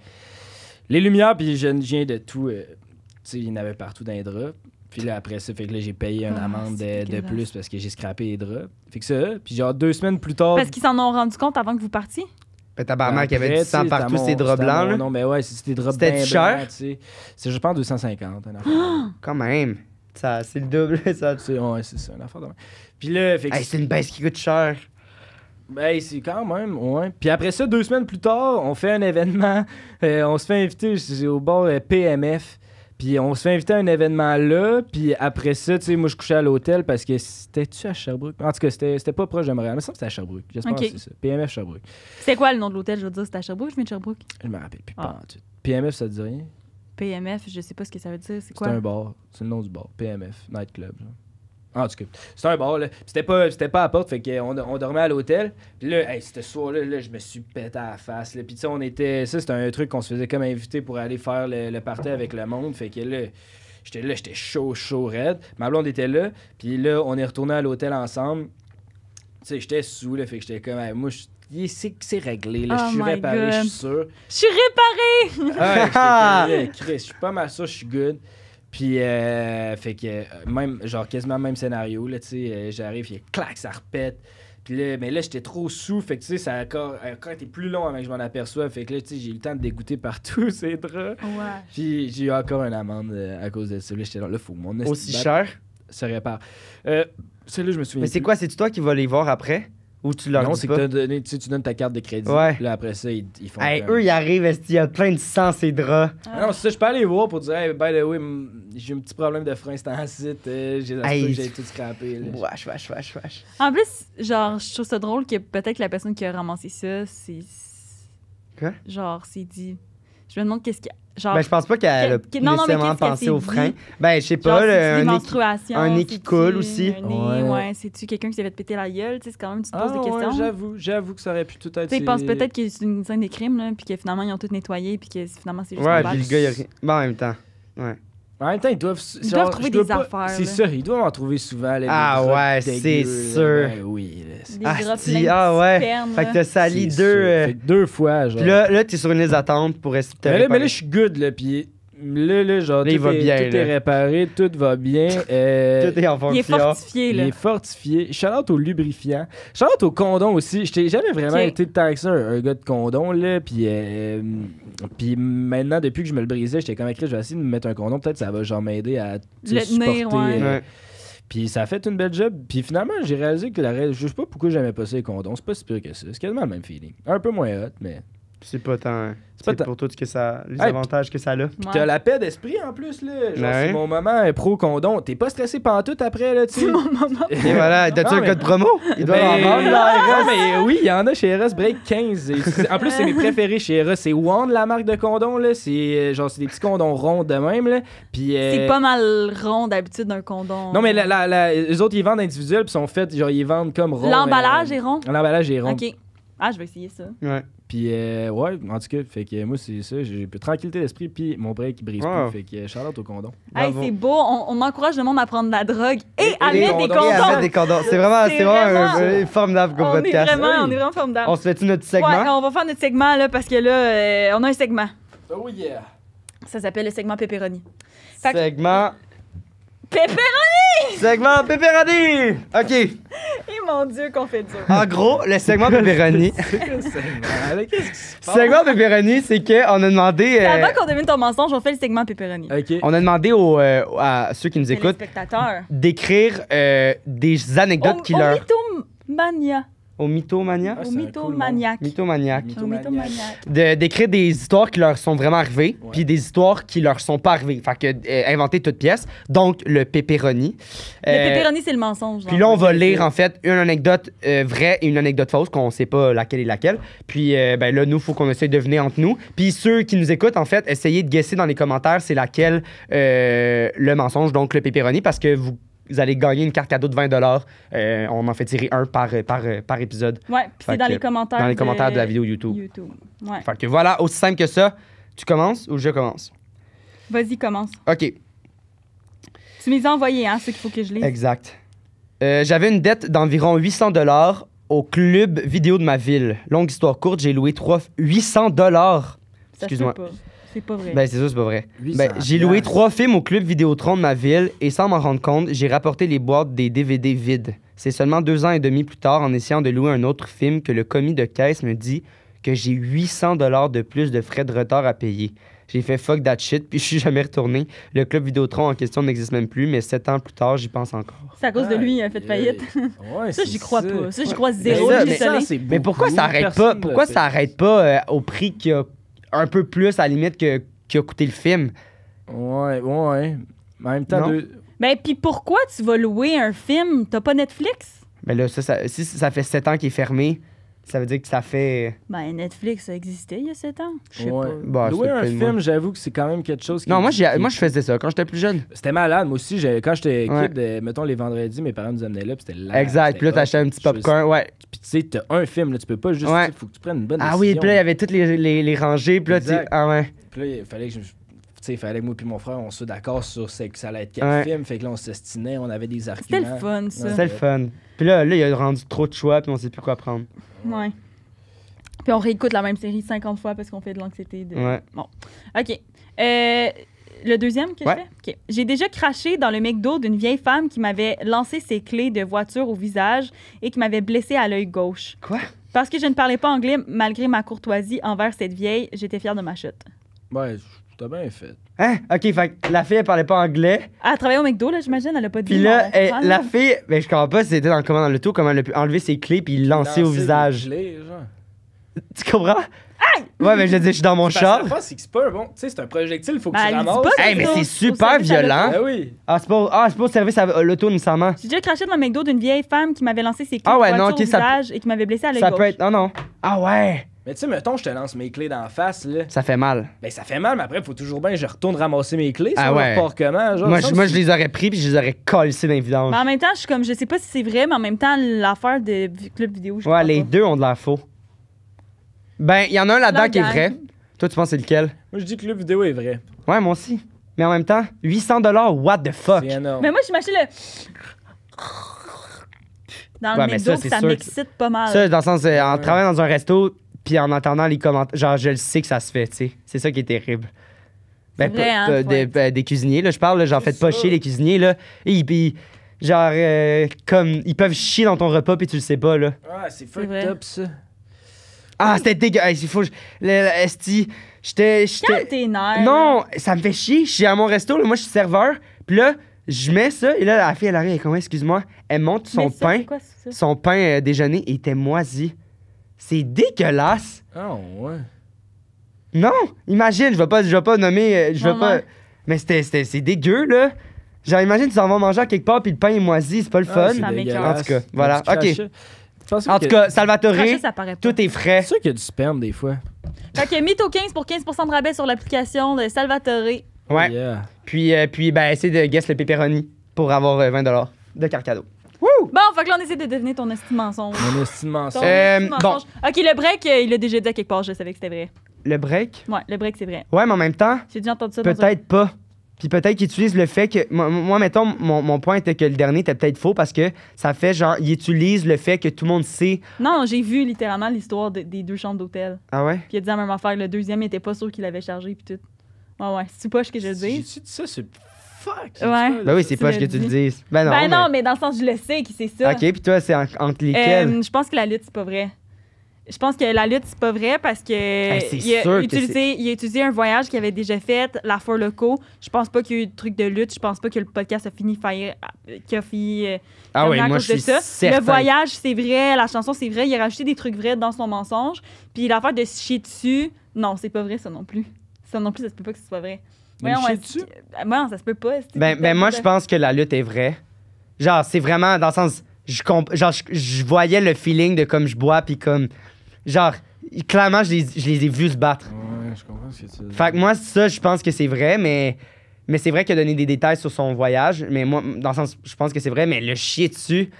Les lumières, puis je viens de tout. Euh, tu sais, il y en avait partout dans les draps. Puis là, après ça, fait que là, j'ai payé une ah, amende de, de plus parce que j'ai scrappé les draps. Fait que ça, puis genre deux semaines plus tard. Parce qu'ils s'en ont rendu compte avant que vous partiez? Ben, tabarnak, ben, il y avait du sang partout, ces draps blancs. non, mais ben ouais, c'était des draps C'était cher? c'est je pense, 250. Quand même. Ça, c'est le double, ça. ouais, c'est ça, Puis là, fait que. c'est une baisse qui coûte cher. Ben, c'est quand même, ouais. Puis après ça, deux semaines plus tard, on fait un événement. Euh, on se fait inviter au bord euh, PMF. Puis on se fait inviter à un événement là. Puis après ça, tu sais, moi, je couchais à l'hôtel parce que c'était-tu à Sherbrooke? En tout cas, c'était pas proche de Montréal. Mais ça, c'était à Sherbrooke. J'espère que c'est ça. PMF Sherbrooke. C'est quoi le nom de l'hôtel? Je veux dire, c'était à Sherbrooke, je viens Sherbrooke. Je me rappelle plus. Pas, ah. PMF, ça te dit rien? PMF, je sais pas ce que ça veut dire. C'est quoi? C'est un bar. C'est le nom du bar. PMF, nightclub. En tout cas, c'était un bar, C'était pas, c'était pas à porte, fait que on dormait à l'hôtel. Puis là, hey, soir-là, je me suis pété à la face. Puis on était. Ça, c'était un truc qu'on se faisait comme invité pour aller faire le, party avec le monde. Fait que là, j'étais là, j'étais chaud, chaud, raide. Ma blonde était là. Puis là, on est retourné à l'hôtel ensemble. Tu sais, j'étais sous, Fait que j'étais comme, moi, c'est réglé. je oh suis réparé, je suis sûr. Je suis réparé! Chris, je suis pas mal sûr, je suis good. Puis, euh, fait que, euh, même, genre, quasiment même scénario, là, tu sais, euh, j'arrive, puis clac, ça repète. Puis là, mais là, j'étais trop sous, fait que, tu sais, ça a encore, encore été plus long avant que je m'en aperçois. Fait que là, tu sais, j'ai eu le temps de dégoûter partout ces draps. Ouais. Puis j'ai eu encore une amende à cause de ça. Là, j'étais là, là, faut mon Aussi cher? Se répare. Euh, là je me souviens. Mais c'est quoi, c'est toi qui vas les voir après? Ou tu leur non, c'est que tu, tu donnes ta carte de crédit. Ouais. Puis là, après ça, ils, font. Eux, ils arrivent, il y a plein de sang ah. c'est draps. Non, ça, je peux aller voir pour dire, by the way, j'ai un petit problème de frein, c'est en site, euh, j'ai j'ai tout scrappé. Wesh, wesh, wesh, wesh. En plus, genre, je trouve ça drôle que peut-être la personne qui a ramassé ça, c'est. Quoi? Genre, c'est dit je me demande qu'est-ce qu'il y a. Genre, ben, je pense pas qu'elle a que, nécessairement pensé au frein. Ben, je sais pas, un, nez, qui coule aussi. ouais. ouais. C'est-tu quelqu'un qui s'est fait péter la gueule? Tu sais, c'est quand même, tu te poses des ah questions. j'avoue, j'avoue que ça aurait pu tout être. Ils pensent peut-être que c'est une scène de crime, puis finalement, ils ont tout nettoyé, puis que finalement, c'est juste. Ouais, puis le gars, il a rien. Ben, en même temps. Ouais ils doivent. trouver des affaires. C'est ça, ils doivent en trouver souvent. Les ah ouais, c'est sûr. Ben oui. Des ah, si, ouais. fait que t'as sali deux. Euh, deux fois, genre. Puis là, t'es sur une liste d'attente pour rester. Mais là, mais là, je suis good, là. Puis Là, là, genre, tout, est, réparé, tout va bien. Euh, tout est en fonction. Il est fortifié, là. Il est fortifié. shout au lubrifiant. shout au condom aussi. Je jamais vraiment été de ça, un, gars de condom, là. Euh, puis, maintenant, depuis que je me le brisais, j'étais comme écrit, je vais essayer de me mettre un condom. Peut-être que ça va genre m'aider à supporter. Euh, puis ça a fait une belle job. Puis finalement, j'ai réalisé que la Je sais pas pourquoi j'aimais pas ça les condoms. C'est pas si pire que ça. C'est quasiment le même feeling. Un peu moins hot, mais c'est pas tant. C'est pour tout ce que ça, les avantages que ça a. Tu t'as la paix d'esprit en plus, là. Genre, c'est mon moment pro condon T'es pas stressé pantoute après, là, tu C'est mon moment. Et voilà, t'as-tu un code promo? Il doit ben, en vendre, Mais oui, il y en a chez Eros Break 15. En plus, c'est mes préférés chez Eros. C'est One, la marque de condon là. C'est euh, genre, c'est des petits condons ronds de même, là. Puis. Euh, c'est pas mal rond d'habitude d'un condom. Non, mais la, les autres, ils vendent individuels, puis sont faits, genre, ils vendent comme rond. L'emballage euh, est rond. L'emballage est rond. OK. Ah, je vais essayer ça. Ouais. Puis, euh, ouais, en tout cas, fait que moi, c'est ça. J'ai plus tranquillité d'esprit, puis mon break qui brise plus. Fait que Charlotte euh, au condom. Hey, c'est beau. On, m'encourage encourage le monde à prendre de la drogue et, à, mettre, Des et condoms. C'est vraiment, c'est vraiment, formidable comme podcast. Est vraiment, On est vraiment formidable. On se fait-tu notre segment? Ouais, on va faire notre segment, là, parce que là, euh, on a un segment. Oh yeah! Ça s'appelle le segment Pepperoni. segment. Péperoni! Pepperoni! Segment Pepperoni! OK. mon Dieu, qu'on fait dur. En gros, le segment de Le segment de c'est qu'on a demandé. Avant euh, qu'on devine ton mensonge, on fait le segment pepperoni. on a demandé euh, à ceux qui nous écoutent d'écrire euh, des anecdotes qui leur. mania. Au mythomania. Ah, au mythomaniac. Mythomaniac. De, d'écrire des histoires qui leur sont vraiment arrivées, puis des histoires qui leur sont pas arrivées. Fait que, euh, inventer toute pièce. Donc, le pepperoni. le Euh, c'est le mensonge. Puis là, on va lire, en fait, une anecdote euh, vraie et une anecdote fausse, qu'on sait pas laquelle est laquelle. Puis euh, ben là, nous, faut qu'on essaye de deviner entre nous. Puis ceux qui nous écoutent, en fait, essayez de guesser dans les commentaires c'est laquelle le mensonge, donc le pepperoni, parce que vous vous allez gagner une carte cadeau de 20 euh, On en fait tirer un par, euh, par, euh, par épisode. Ouais, c'est dans les commentaires. Dans les commentaires de, la vidéo YouTube. YouTube. Fait que voilà, aussi simple que ça. Tu commences ou je commence? Vas-y, commence. OK. Tu m'es envoyé, hein, ce qu'il faut que je lise. Exact. J'avais une dette d'environ 800 au club vidéo de ma ville. Longue histoire courte, j'ai loué 3... 800 dollars. Excuse-moi. C'est pas c'est c'est pas vrai. Ben, ben, j'ai loué trois films au club Vidéotron de ma ville et sans m'en rendre compte, j'ai rapporté les boîtes des DVD vides. C'est seulement deux ans et demi plus tard, en essayant de louer un autre film, que le commis de caisse me dit que j'ai 800 de plus de frais de retard à payer. J'ai fait fuck that shit, puis je suis jamais retourné. Le club Vidéotron en question n'existe même plus, mais sept ans plus tard, j'y pense encore. C'est à cause de lui, il a fait faillite. ça, j'y crois pas. Ça, j'y crois zéro. mais, pourquoi ça arrête pas Pourquoi ça arrête pas au prix qu'il y a un peu plus à la limite que, a coûté le film. Ouais, ouais. En même temps, de... Ben, puis pourquoi tu vas louer un film? T'as pas Netflix? Mais ben là, ça, ça, ça fait sept ans qu'il est fermé, ça veut dire que ça fait. Ben, Netflix a existé il y a 7 ans. Je sais pas. Bah, Louer un film, j'avoue que c'est quand même quelque chose. Qui non, moi, j'ai, moi, je faisais ça quand j'étais plus jeune. C'était malade. Moi aussi, quand j'étais équipe, euh, mettons les vendredis, mes parents nous amenaient là, puis c'était là. Exact. Puis là, t'achetais un petit popcorn. Ouais. Puis tu sais, t'as un film, là, tu peux pas juste. Il faut que tu prennes une bonne Ah oui, puis là, il y avait toutes les, les, rangées, puis là, tu. Ah ouais. Puis là, il fallait que je sais, fallait que moi et mon frère, on soit d'accord sur ce que ça allait être quel film. Fait que là, on s'estinait, on avait des arguments. C'était le fun, ça. C'était le fun. Puis là, là, il a rendu trop de choix, puis on sait plus quoi prendre. Ouais. Puis on réécoute la même série 50 fois parce qu'on fait de l'anxiété. Bon. OK. Euh, le deuxième que je J'ai déjà craché dans le McDo d'une vieille femme qui m'avait lancé ses clés de voiture au visage et qui m'avait blessé à l'œil gauche. Quoi? Parce que je ne parlais pas anglais malgré ma courtoisie envers cette vieille, j'étais fière de ma chute. Ouais, T'as bien fait. Hein? OK, fait que la fille, elle parlait pas anglais. Elle travaillait au McDo, là, j'imagine, elle a pas dit. Puis là, eh, la fille, mais ben, je comprends pas, c'était dans le commande dans le comment elle a pu enlever ses clés puis lancer au visage. Tu comprends? Ouais, mais je dis, je suis dans mon char. Je que c'est pas bon. Tu sais, c'est un projectile, faut que Ben, tu mais c'est super violent. Ah, oui. Ah, c'est pas, ah, c'est pas au service à l'auto, nécessairement. J'ai déjà craché dans le McDo d'une vieille femme qui m'avait lancé ses clés Ah ouais, non, au visage et qui m'avait blessé à l'œil Ça peut être. Non, ah, non. Ah ouais. Mais tu sais, mettons, je te lance mes clés dans la face, là. Ça fait mal. Ben, ça fait mal, mais après, il faut toujours bien je retourne ramasser mes clés. ça Ah ouais. comment, genre, moi, je, les aurais pris puis je les aurais collés dans les en même temps, je suis comme, je sais pas si c'est vrai, mais en même temps, l'affaire de club vidéo, je Ouais, les deux ont de la faux. Ben, il y en a un là-dedans qui est vrai. Toi, tu penses c'est lequel? Moi, je dis que club vidéo est vrai. Ouais, moi aussi. Mais en même temps, 800 what the fuck? Mais moi, m'achète le dans le ça, m'excite pas mal. Ça, dans le sens, euh, en travaillant dans un resto, puis en entendant les commentaires, genre, je le sais que ça se fait, tu sais. C'est ça qui est terrible. Ben, vrai, hein, ben, des cuisiniers, là, je parle, genre, fais pas chier les cuisiniers, là. Et puis, genre, euh, comme, ils peuvent chier dans ton repas, puis tu le sais pas, là. Ah, c'est fucked up, ça. Ah, c'était dégueulasse. Il faut. Esti. J'étais. J'étais. Non, ça me fait chier. Je suis à mon resto, là, moi, je suis serveur. Puis là, je mets ça. Et là, la fille, elle arrive, elle comment, excuse-moi. Elle monte son pain. Son pain euh, déjeuner était moisi. C'est dégueulasse. Ah ouais. Non, imagine, je vais pas, je pas nommer, euh, je vais pas. Mais c'était, c'est dégueu là. Genre, imagine, tu en vas manger à quelque part puis le pain est moisi, c'est pas le ah, fun. En tout cas, voilà. Ok. En tout cas, Salvatore, tout est frais. C'est sûr qu'il y a du sperme des fois. Fait que mytho 15 pour 15 de rabais sur l'application de Salvatore. Ouais. Puis, euh, puis ben, essaye de guess le pepperoni pour avoir 20 euh, de carcado. Bon, faut que là, on essaie de deviner ton estime mensonge. Mon estime mensonge. Euh, bon, OK, le break, euh, il l'a déjà dit à quelque part, je savais que c'était vrai. le break. Ouais, le break, c'est vrai. Ouais, mais en même temps, J'ai déjà entendu ça peut-être pas. Puis peut-être qu'il utilise le fait que. Moi, mettons, mon, point était que le dernier était peut-être faux parce que ça fait genre. il utilise le fait que tout le monde sait. Non, j'ai vu littéralement l'histoire des deux chambres d'hôtel. Ah ouais? Puis il a dit la même affaire, le deuxième, il était pas sûr qu'il avait chargé, puis tout. Ouais, ouais, c'est ce que je dis. jai dit Ouais. Ben oui, c'est pas ce que tu le dises. Ben, ben non. mais, dans le sens, je le sais que c'est ça. OK, puis toi, c'est en- entre lesquels? Euh, je pense que la lutte, c'est pas vrai. Je pense que la lutte, c'est pas vrai parce que il, a utilisé, un voyage qu'il avait déjà fait, la Four Loco. Je pense pas qu'il y ait eu de truc de lutte. Je pense pas que le podcast a fini fire... qu'il euh, Ah oui, Le voyage, c'est vrai. La chanson, c'est vrai. Il a rajouté des trucs vrais dans son mensonge. Puis l'affaire de se chier dessus, non, c'est pas vrai, ça non plus. Ça non plus, ça se peut pas que ce soit vrai. Mais on, Non, euh, ça se peut pas. Ben, ben, moi, je pense que la lutte est vraie. Genre, c'est vraiment dans le sens. Je, genre, je, voyais le feeling de comme je bois, puis comme. Genre, clairement, je les, je les ai vus se battre. Ouais, je comprends ce que tu dis. Fait que moi, ça, je pense que c'est vrai, mais. Mais c'est vrai qu'il a donné des détails sur son voyage. Mais moi, dans le sens, je pense que c'est vrai, mais le chier dessus,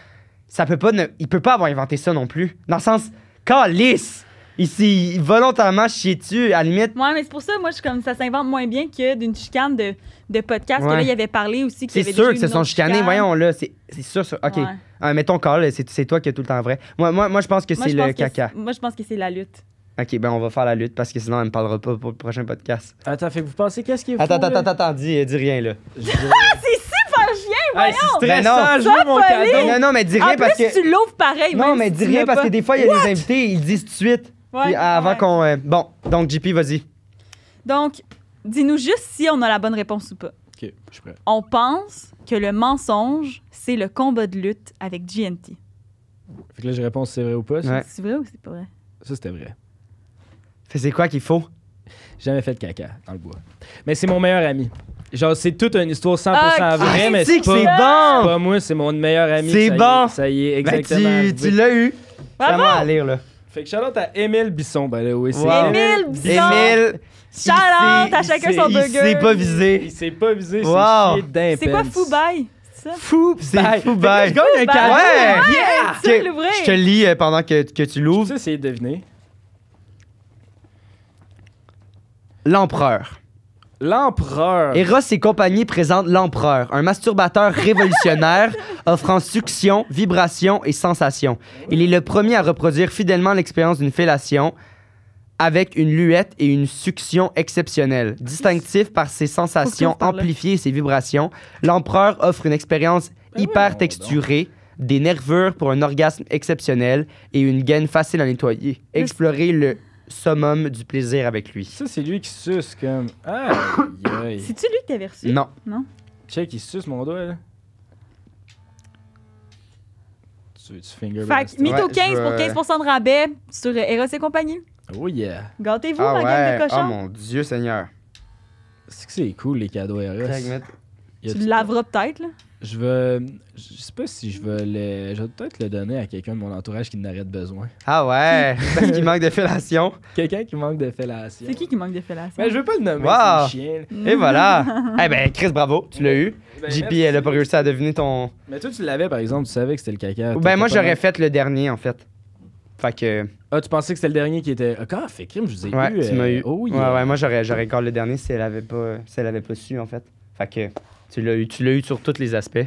ça peut pas. Ne... Il peut pas avoir inventé ça non plus. Dans le sens, calice! Il s'est volontairement chié dessus, à la limite. Ouais, mais c'est pour ça, moi, je comme ça s'invente moins bien que d'une chicane de, de podcast. Ouais. Que là, il avait parlé aussi. C'est sûr que se sont chicanés. Voyons, là, c'est sûr. ça. OK. Ouais. Ah, mettons, Carl, c'est toi qui as tout le temps vrai. Moi, moi, moi je pense que c'est le caca. Moi, je pense que c'est la lutte. OK, ben on va faire la lutte parce que sinon, elle ne parlera pas pour le prochain podcast. Attends, fait que vous pensez qu'est-ce qu'il faut? Attends, attends, attends, dis, dis rien, là. Ah, c'est super chien, voyons! c'est ben stressant, je veux mon cadeau. Non, non, mais dis rien parce que... tu l'ouvres pareil, Non, mais dis rien parce que des fois, il y a des invités, ils disent tout de suite avant qu'on. Euh, bon, donc, JP, vas-y. Donc, dis-nous juste si on a la bonne réponse ou pas. Ok, je suis prêt. On pense que le mensonge, c'est le combat de lutte avec GNT. Fait que là, je réponds si c'est vrai ou pas. C'est vrai ou c'est pas vrai? Ça, c'était vrai. Fait, C'est quoi qu'il faut? J'ai Jamais fait de caca dans le bois. Mais c'est mon meilleur ami. Genre, c'est toute une histoire 100% vraie, mais ah, c'est pas, bon! pas moi, c'est mon meilleur ami. C'est bon! ça y est, ben, exactement. tu tu l'as eu. Ça va à lire, là. Fait que shout-out à Émile Bisson, by the way. Émile Bisson! Émile! Shout-out à chacun son burger! Il s'est pas visé. Il s'est pas visé, wow. c'est C'est quoi fou Ça? Fou, c'est fou Je un cadeau. Ouais, yeah. Tu Je te lis euh, pendant que, que tu l'ouvres. Je vais essayer de deviner. L'empereur. L'empereur. Eros et compagnie présentent l'empereur, un masturbateur révolutionnaire offrant succion, vibration et sensations. Il est le premier à reproduire fidèlement l'expérience d'une fellation avec une luette et une succion exceptionnelle. Distinctif par ses sensations amplifiées et ses vibrations, l'empereur offre une expérience ben hyper oh, texturée des nervures pour un orgasme exceptionnel et une gaine facile à nettoyer. Explorez le summum du plaisir avec lui. Ça, c'est lui qui suce comme. Aïe, C'est-tu lui qui t'avait reçu? Non. Non. Check, il suce mon doigt, là. Tu, toi au Fait que Mytho 15 pour 15% de rabais sur euh, Eros et compagnie. Oh yeah. Gâtez-vous, ah ma ouais. de cochons. Oh mon Dieu Seigneur. C'est que c'est cool, les cadeaux Eros. Tu le laveras peut-être, là? Je veux. Je sais pas si je vais le. Je vais peut-être le donner à quelqu'un de mon entourage qui de besoin. Ah ouais, qui manque de fellation. Quelqu'un qui manque de fellation. C'est qui qui manque de fellation? Ben, je veux pas le nommer, chien. Et voilà. Eh ben, Chris, bravo, tu l'as eu. Ben, JP, elle a pas réussi à deviner ton. Mais toi, tu l'avais, par exemple, tu savais que c'était le caca. Ben, moi, j'aurais fait le dernier, en fait. Fait que. Ah, tu pensais que c'était le dernier qui était. Ah, quand fait crime, je vous ai ouais, Tu m'as euh, eu. Oh ouais, ouais, moi, j'aurais, j'aurais encore le dernier si elle avait pas, si elle avait pas su, en fait. Fait que tu l'as eu, tu l'as eu sur tous les aspects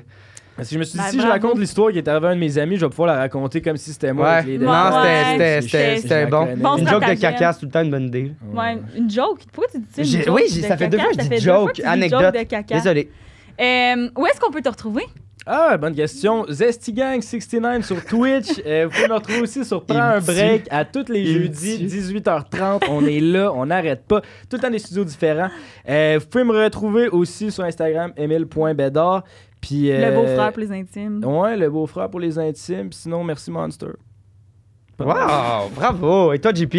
je me suis dit, bah, si je raconte l'histoire qui est arrivée à un de mes amis, je vais pouvoir la raconter comme si c'était moi. non, c'était c'était bon. bon. Une joke de caca, c'est tout le temps une bonne idée. Ouais, une joke. Pourquoi tu dis ça? oui, ça fait deux fois que je dis joke. Anecdote. Désolé. Euh, où est-ce qu'on peut te retrouver? Ah, bonne question. ZestyGang69 sur Twitch. Euh, vous pouvez me retrouver aussi sur Prends un break à tous les jeudis, 18h30. On est là, on n'arrête pas. Tout le temps des studios différents. Euh, vous pouvez me retrouver aussi sur Instagram, emile.bedard le euh, beau-frère pour les intimes. Ouais, le beau-frère pour les intimes. Sinon, merci Monster. Wow, bravo. Et toi, JP?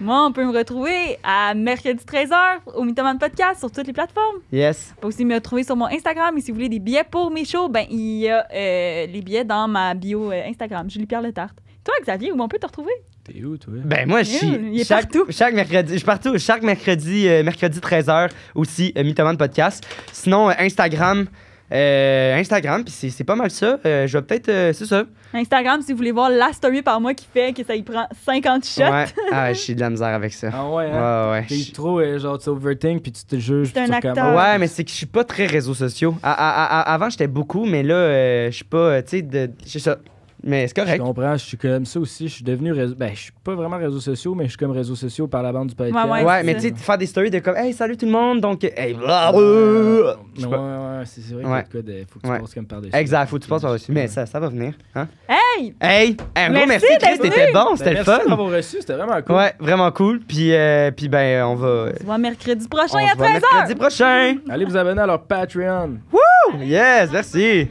Moi, on peut me retrouver à mercredi 13h au Mitoman Podcast sur toutes les plateformes. Yes. On aussi me retrouver sur mon Instagram. Et si vous voulez des billets pour mes shows, ben, il y a euh, les billets dans ma bio euh, Instagram, Julie-Pierre Letarte. Toi, Xavier, où on peut te retrouver? T'es où, toi? Ben, moi, je suis. chaque, mercredi, je suis partout. Chaque mercredi, mercredi 13h aussi, Mitoman Podcast. Sinon, Instagram. Euh, Instagram, puis c'est pas mal ça. Euh, je vais peut-être. Euh, c'est ça. Instagram, si vous voulez voir la story par moi qui fait que ça y prend 50 shots. Ouais. Ah, je suis de la misère avec ça. Ah ouais, hein? ouais, ouais. T'es trop, genre, tu overthink, puis tu te juges. C'est un acteur. Ouais, mais c'est que je suis pas très réseaux sociaux. avant, j'étais beaucoup, mais là, je suis pas. Tu sais, de. ça. Mais c'est correct. Je comprends, je suis comme ça aussi. Je suis devenu réseau. Ben, je suis pas vraiment réseau social mais je suis comme réseau social par la bande du podcast. Ouais, ouais, ouais mais tu sais, faire des stories de comme, hey, salut tout le monde, donc, hey, Ouais, ouais, c'est vrai ouais. cas faut que tu passes comme par-dessus. Exact, faut que tu passes par-dessus. Mais ça, ça va venir. Hein? Hey! Hey! Un gros merci, Chris, C'était bon, ben, c'était le fun. Merci d'avoir reçu, c'était vraiment cool. Ouais, vraiment cool. Puis, euh, puis ben, on va. On se voit mercredi prochain à 13h. Mercredi prochain. Allez vous abonner à leur Patreon. Wouh! Yes, merci.